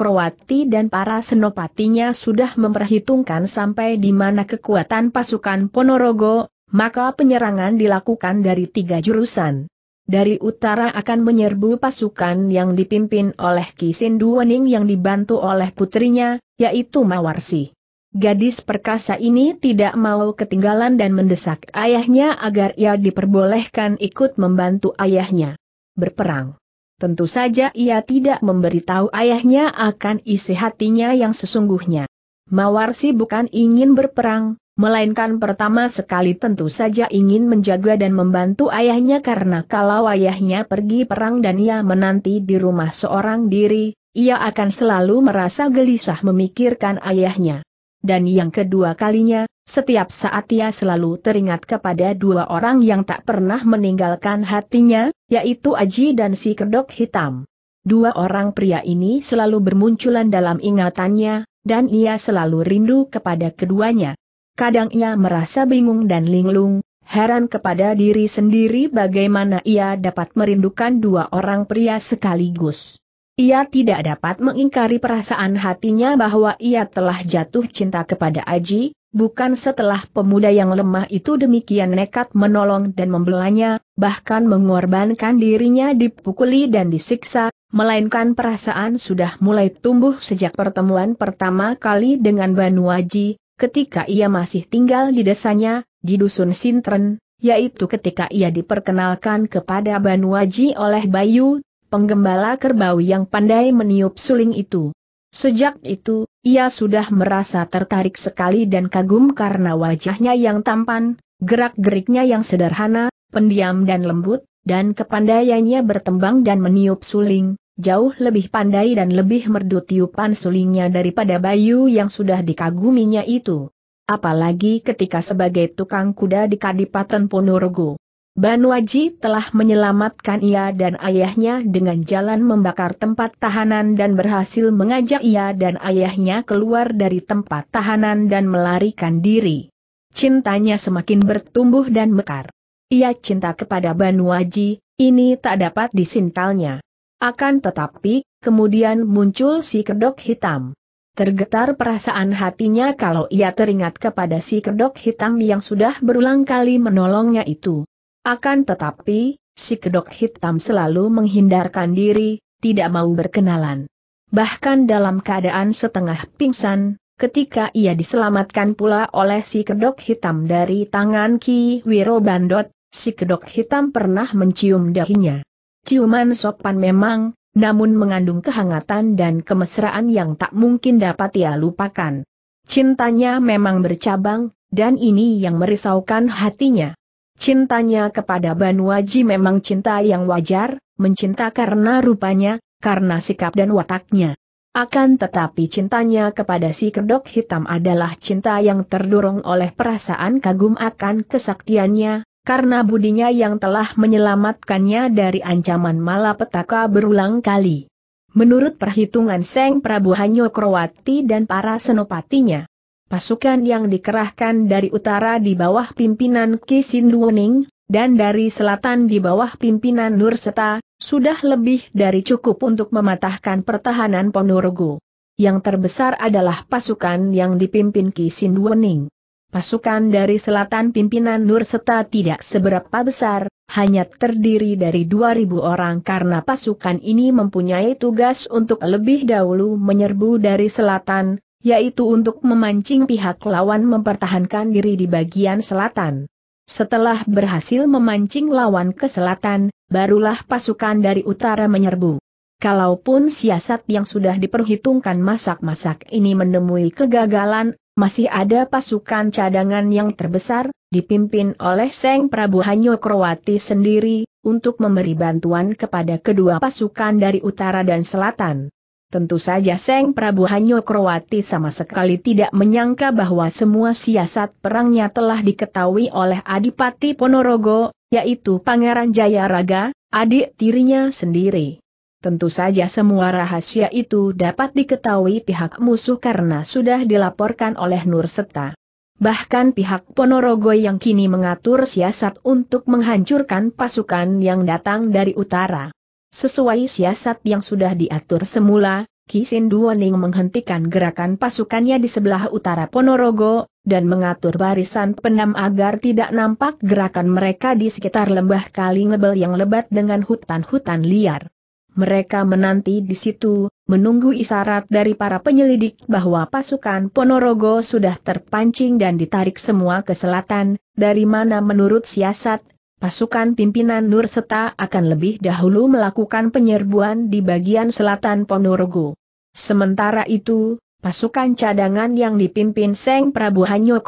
[SPEAKER 1] dan para senopatinya sudah memperhitungkan sampai di mana kekuatan pasukan Ponorogo, maka penyerangan dilakukan dari tiga jurusan dari utara akan menyerbu pasukan yang dipimpin oleh Kisin Wening yang dibantu oleh putrinya, yaitu Mawarsi. Gadis perkasa ini tidak mau ketinggalan dan mendesak ayahnya agar ia diperbolehkan ikut membantu ayahnya berperang. Tentu saja ia tidak memberitahu ayahnya akan isi hatinya yang sesungguhnya. Mawarsi bukan ingin berperang, melainkan pertama sekali tentu saja ingin menjaga dan membantu ayahnya karena kalau ayahnya pergi perang dan ia menanti di rumah seorang diri, ia akan selalu merasa gelisah memikirkan ayahnya. Dan yang kedua kalinya, setiap saat ia selalu teringat kepada dua orang yang tak pernah meninggalkan hatinya, yaitu Aji dan si kedok hitam. Dua orang pria ini selalu bermunculan dalam ingatannya, dan ia selalu rindu kepada keduanya. Kadang ia merasa bingung dan linglung, heran kepada diri sendiri bagaimana ia dapat merindukan dua orang pria sekaligus. Ia tidak dapat mengingkari perasaan hatinya bahwa ia telah jatuh cinta kepada Aji, bukan setelah pemuda yang lemah itu demikian nekat menolong dan membelanya, bahkan mengorbankan dirinya dipukuli dan disiksa, melainkan perasaan sudah mulai tumbuh sejak pertemuan pertama kali dengan Banu Aji, ketika ia masih tinggal di desanya, di Dusun Sintren, yaitu ketika ia diperkenalkan kepada Banuaji oleh Bayu, penggembala kerbau yang pandai meniup suling itu. Sejak itu, ia sudah merasa tertarik sekali dan kagum karena wajahnya yang tampan, gerak-geriknya yang sederhana, pendiam dan lembut, dan kepandaiannya bertembang dan meniup suling, jauh lebih pandai dan lebih merdu tiupan sulingnya daripada Bayu yang sudah dikaguminya itu. Apalagi ketika sebagai tukang kuda di Kadipaten Ponorogo. Banuaji telah menyelamatkan ia dan ayahnya dengan jalan membakar tempat tahanan dan berhasil mengajak ia dan ayahnya keluar dari tempat tahanan dan melarikan diri. Cintanya semakin bertumbuh dan mekar. Ia cinta kepada Banuaji, ini tak dapat disintalnya. Akan tetapi, kemudian muncul si kedok hitam. Tergetar perasaan hatinya kalau ia teringat kepada si kedok hitam yang sudah berulang kali menolongnya itu. Akan tetapi, si kedok hitam selalu menghindarkan diri, tidak mau berkenalan. Bahkan dalam keadaan setengah pingsan, ketika ia diselamatkan pula oleh si kedok hitam dari tangan Ki Wiro Bandot, si kedok hitam pernah mencium dahinya. Ciuman sopan memang, namun mengandung kehangatan dan kemesraan yang tak mungkin dapat ia lupakan. Cintanya memang bercabang, dan ini yang merisaukan hatinya. Cintanya kepada Banwaji memang cinta yang wajar, mencinta karena rupanya, karena sikap dan wataknya. Akan tetapi cintanya kepada si kedok hitam adalah cinta yang terdorong oleh perasaan kagum akan kesaktiannya, karena budinya yang telah menyelamatkannya dari ancaman malapetaka berulang kali. Menurut perhitungan Seng Prabu Hanyo Kroati dan para senopatinya, pasukan yang dikerahkan dari utara di bawah pimpinan Kisinduoning, dan dari selatan di bawah pimpinan Nurseta, sudah lebih dari cukup untuk mematahkan pertahanan Ponorogo. Yang terbesar adalah pasukan yang dipimpin Kisin Sinduening. Pasukan dari selatan pimpinan Nur Seta tidak seberapa besar, hanya terdiri dari 2.000 orang karena pasukan ini mempunyai tugas untuk lebih dahulu menyerbu dari selatan, yaitu untuk memancing pihak lawan mempertahankan diri di bagian selatan. Setelah berhasil memancing lawan ke selatan, barulah pasukan dari utara menyerbu. Kalaupun siasat yang sudah diperhitungkan masak-masak ini menemui kegagalan, masih ada pasukan cadangan yang terbesar, dipimpin oleh Seng Prabu Hanyo Kroati sendiri, untuk memberi bantuan kepada kedua pasukan dari utara dan selatan. Tentu saja Seng Prabu Hanyo Kroati sama sekali tidak menyangka bahwa semua siasat perangnya telah diketahui oleh Adipati Ponorogo, yaitu Pangeran Jayaraga, adik tirinya sendiri. Tentu saja semua rahasia itu dapat diketahui pihak musuh karena sudah dilaporkan oleh Nur Seta. Bahkan pihak Ponorogo yang kini mengatur siasat untuk menghancurkan pasukan yang datang dari utara. Sesuai siasat yang sudah diatur semula, Kisin Duoning menghentikan gerakan pasukannya di sebelah utara Ponorogo, dan mengatur barisan penam agar tidak nampak gerakan mereka di sekitar lembah kali ngebel yang lebat dengan hutan-hutan liar mereka menanti di situ, menunggu isyarat dari para penyelidik bahwa pasukan Ponorogo sudah terpancing dan ditarik semua ke selatan, dari mana menurut siasat, pasukan pimpinan Nur Seta akan lebih dahulu melakukan penyerbuan di bagian selatan Ponorogo. Sementara itu, pasukan cadangan yang dipimpin Seng Prabu Hanyo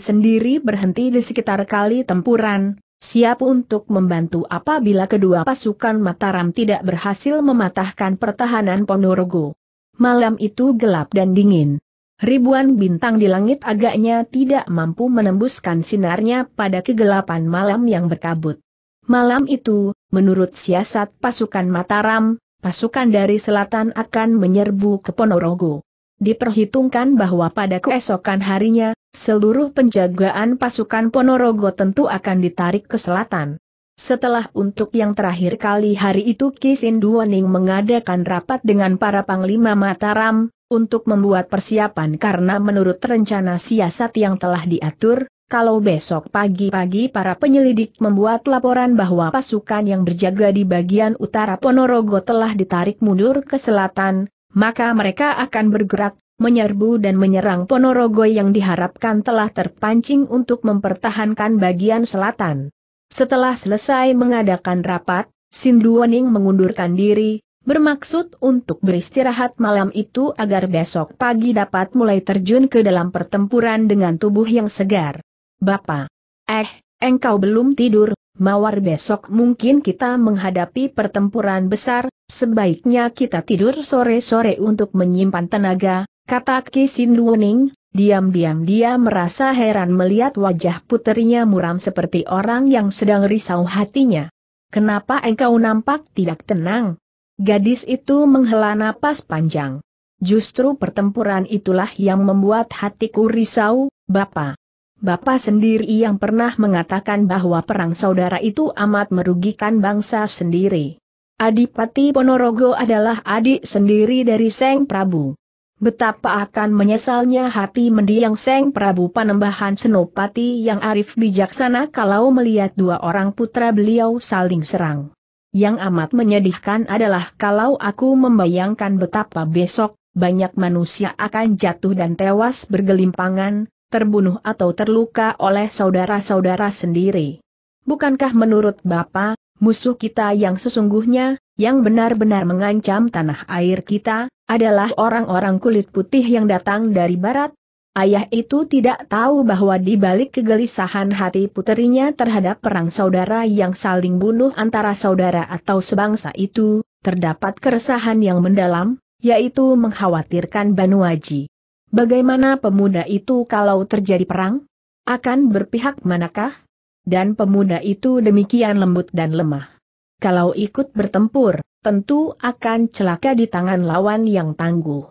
[SPEAKER 1] sendiri berhenti di sekitar kali tempuran, siap untuk membantu apabila kedua pasukan Mataram tidak berhasil mematahkan pertahanan Ponorogo. Malam itu gelap dan dingin. Ribuan bintang di langit agaknya tidak mampu menembuskan sinarnya pada kegelapan malam yang berkabut. Malam itu, menurut siasat pasukan Mataram, pasukan dari selatan akan menyerbu ke Ponorogo. Diperhitungkan bahwa pada keesokan harinya, seluruh penjagaan pasukan Ponorogo tentu akan ditarik ke selatan. Setelah untuk yang terakhir kali hari itu Kisin Duoning mengadakan rapat dengan para panglima Mataram, untuk membuat persiapan karena menurut rencana siasat yang telah diatur, kalau besok pagi-pagi para penyelidik membuat laporan bahwa pasukan yang berjaga di bagian utara Ponorogo telah ditarik mundur ke selatan, maka mereka akan bergerak, menyerbu dan menyerang Ponorogo yang diharapkan telah terpancing untuk mempertahankan bagian selatan. Setelah selesai mengadakan rapat, Sinduoning mengundurkan diri, bermaksud untuk beristirahat malam itu agar besok pagi dapat mulai terjun ke dalam pertempuran dengan tubuh yang segar. Bapak, eh, engkau belum tidur, mawar besok mungkin kita menghadapi pertempuran besar, Sebaiknya kita tidur sore-sore untuk menyimpan tenaga, kata Kisin Luoning. diam-diam dia merasa heran melihat wajah putrinya muram seperti orang yang sedang risau hatinya. Kenapa engkau nampak tidak tenang? Gadis itu menghela napas panjang. Justru pertempuran itulah yang membuat hatiku risau, Bapak. Bapak sendiri yang pernah mengatakan bahwa perang saudara itu amat merugikan bangsa sendiri. Adipati Ponorogo adalah adik sendiri dari Seng Prabu. Betapa akan menyesalnya hati mendiang Seng Prabu Panembahan Senopati yang arif bijaksana kalau melihat dua orang putra beliau saling serang. Yang amat menyedihkan adalah kalau aku membayangkan betapa besok, banyak manusia akan jatuh dan tewas bergelimpangan, terbunuh atau terluka oleh saudara-saudara sendiri. Bukankah menurut Bapak, Musuh kita yang sesungguhnya, yang benar-benar mengancam tanah air kita, adalah orang-orang kulit putih yang datang dari barat. Ayah itu tidak tahu bahwa di balik kegelisahan hati puterinya terhadap perang saudara yang saling bunuh antara saudara atau sebangsa itu, terdapat keresahan yang mendalam, yaitu mengkhawatirkan Banuaji. Bagaimana pemuda itu kalau terjadi perang? Akan berpihak manakah? dan pemuda itu demikian lembut dan lemah. Kalau ikut bertempur, tentu akan celaka di tangan lawan yang tangguh.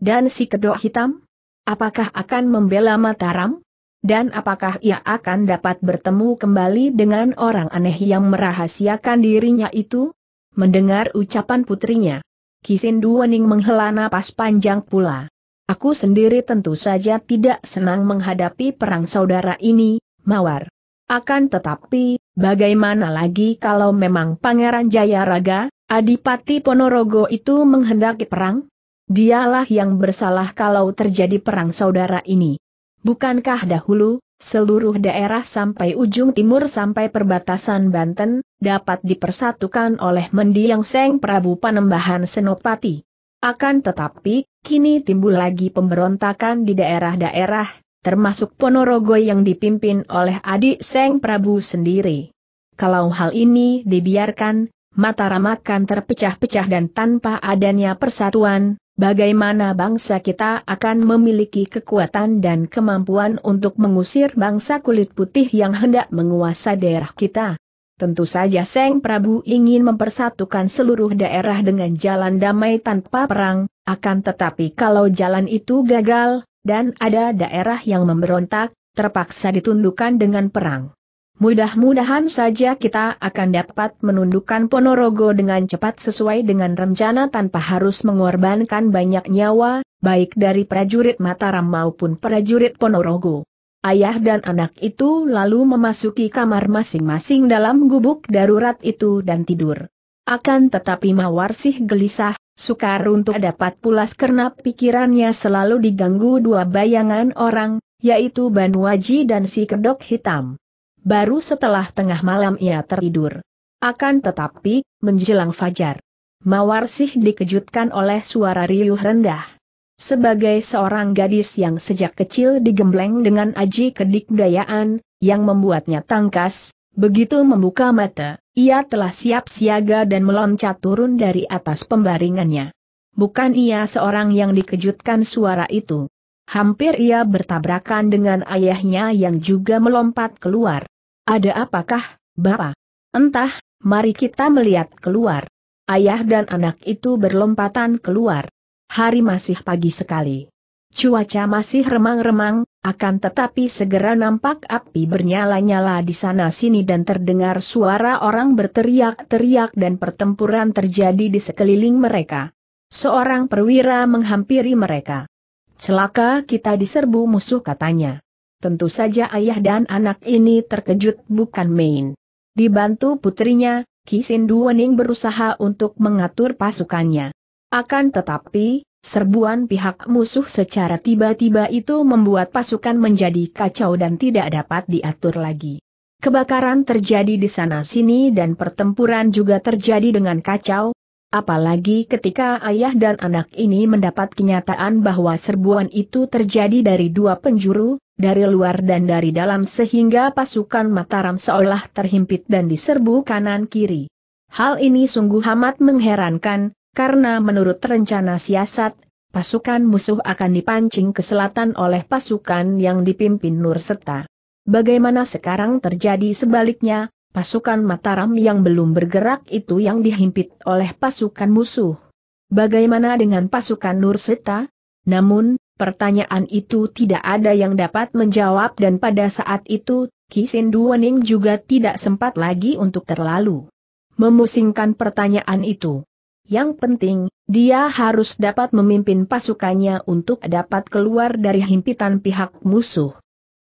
[SPEAKER 1] Dan si kedok hitam? Apakah akan membela Mataram? Dan apakah ia akan dapat bertemu kembali dengan orang aneh yang merahasiakan dirinya itu? Mendengar ucapan putrinya, Kisindu Wening menghela napas panjang pula. Aku sendiri tentu saja tidak senang menghadapi perang saudara ini, Mawar. Akan tetapi, bagaimana lagi kalau memang Pangeran Jayaraga, Adipati Ponorogo itu menghendaki perang? Dialah yang bersalah kalau terjadi perang saudara ini. Bukankah dahulu, seluruh daerah sampai ujung timur sampai perbatasan Banten, dapat dipersatukan oleh mendiang Seng Prabu Panembahan Senopati? Akan tetapi, kini timbul lagi pemberontakan di daerah-daerah termasuk Ponorogo yang dipimpin oleh adik Seng Prabu sendiri. Kalau hal ini dibiarkan, Mataram akan terpecah-pecah dan tanpa adanya persatuan, bagaimana bangsa kita akan memiliki kekuatan dan kemampuan untuk mengusir bangsa kulit putih yang hendak menguasai daerah kita. Tentu saja Seng Prabu ingin mempersatukan seluruh daerah dengan jalan damai tanpa perang, akan tetapi kalau jalan itu gagal, dan ada daerah yang memberontak, terpaksa ditundukkan dengan perang. Mudah-mudahan saja kita akan dapat menundukkan Ponorogo dengan cepat sesuai dengan rencana tanpa harus mengorbankan banyak nyawa, baik dari prajurit Mataram maupun prajurit Ponorogo. Ayah dan anak itu lalu memasuki kamar masing-masing dalam gubuk darurat itu dan tidur. Akan tetapi Mawarsih gelisah, sukar untuk dapat pulas karena pikirannya selalu diganggu dua bayangan orang, yaitu Banwaji dan si kedok hitam. Baru setelah tengah malam ia tertidur. Akan tetapi, menjelang fajar, Mawar sih dikejutkan oleh suara riuh rendah. Sebagai seorang gadis yang sejak kecil digembleng dengan aji kedikdayaan, yang membuatnya tangkas, begitu membuka mata, ia telah siap siaga dan meloncat turun dari atas pembaringannya. Bukan ia seorang yang dikejutkan suara itu. Hampir ia bertabrakan dengan ayahnya yang juga melompat keluar. Ada apakah, Bapak? Entah, mari kita melihat keluar. Ayah dan anak itu berlompatan keluar. Hari masih pagi sekali. Cuaca masih remang-remang, akan tetapi segera nampak api bernyala-nyala di sana-sini dan terdengar suara orang berteriak-teriak dan pertempuran terjadi di sekeliling mereka. Seorang perwira menghampiri mereka. Celaka kita diserbu musuh katanya. Tentu saja ayah dan anak ini terkejut bukan main. Dibantu putrinya, Kisin Duwening berusaha untuk mengatur pasukannya. Akan tetapi, Serbuan pihak musuh secara tiba-tiba itu membuat pasukan menjadi kacau dan tidak dapat diatur lagi. Kebakaran terjadi di sana-sini dan pertempuran juga terjadi dengan kacau, apalagi ketika ayah dan anak ini mendapat kenyataan bahwa serbuan itu terjadi dari dua penjuru, dari luar dan dari dalam sehingga pasukan Mataram seolah terhimpit dan diserbu kanan-kiri. Hal ini sungguh amat mengherankan, karena menurut rencana siasat, pasukan musuh akan dipancing ke selatan oleh pasukan yang dipimpin Nur Serta. Bagaimana sekarang terjadi sebaliknya, pasukan Mataram yang belum bergerak itu yang dihimpit oleh pasukan musuh. Bagaimana dengan pasukan Nur Serta? Namun, pertanyaan itu tidak ada yang dapat menjawab dan pada saat itu, Ki Kisinduwening juga tidak sempat lagi untuk terlalu memusingkan pertanyaan itu. Yang penting, dia harus dapat memimpin pasukannya untuk dapat keluar dari himpitan pihak musuh.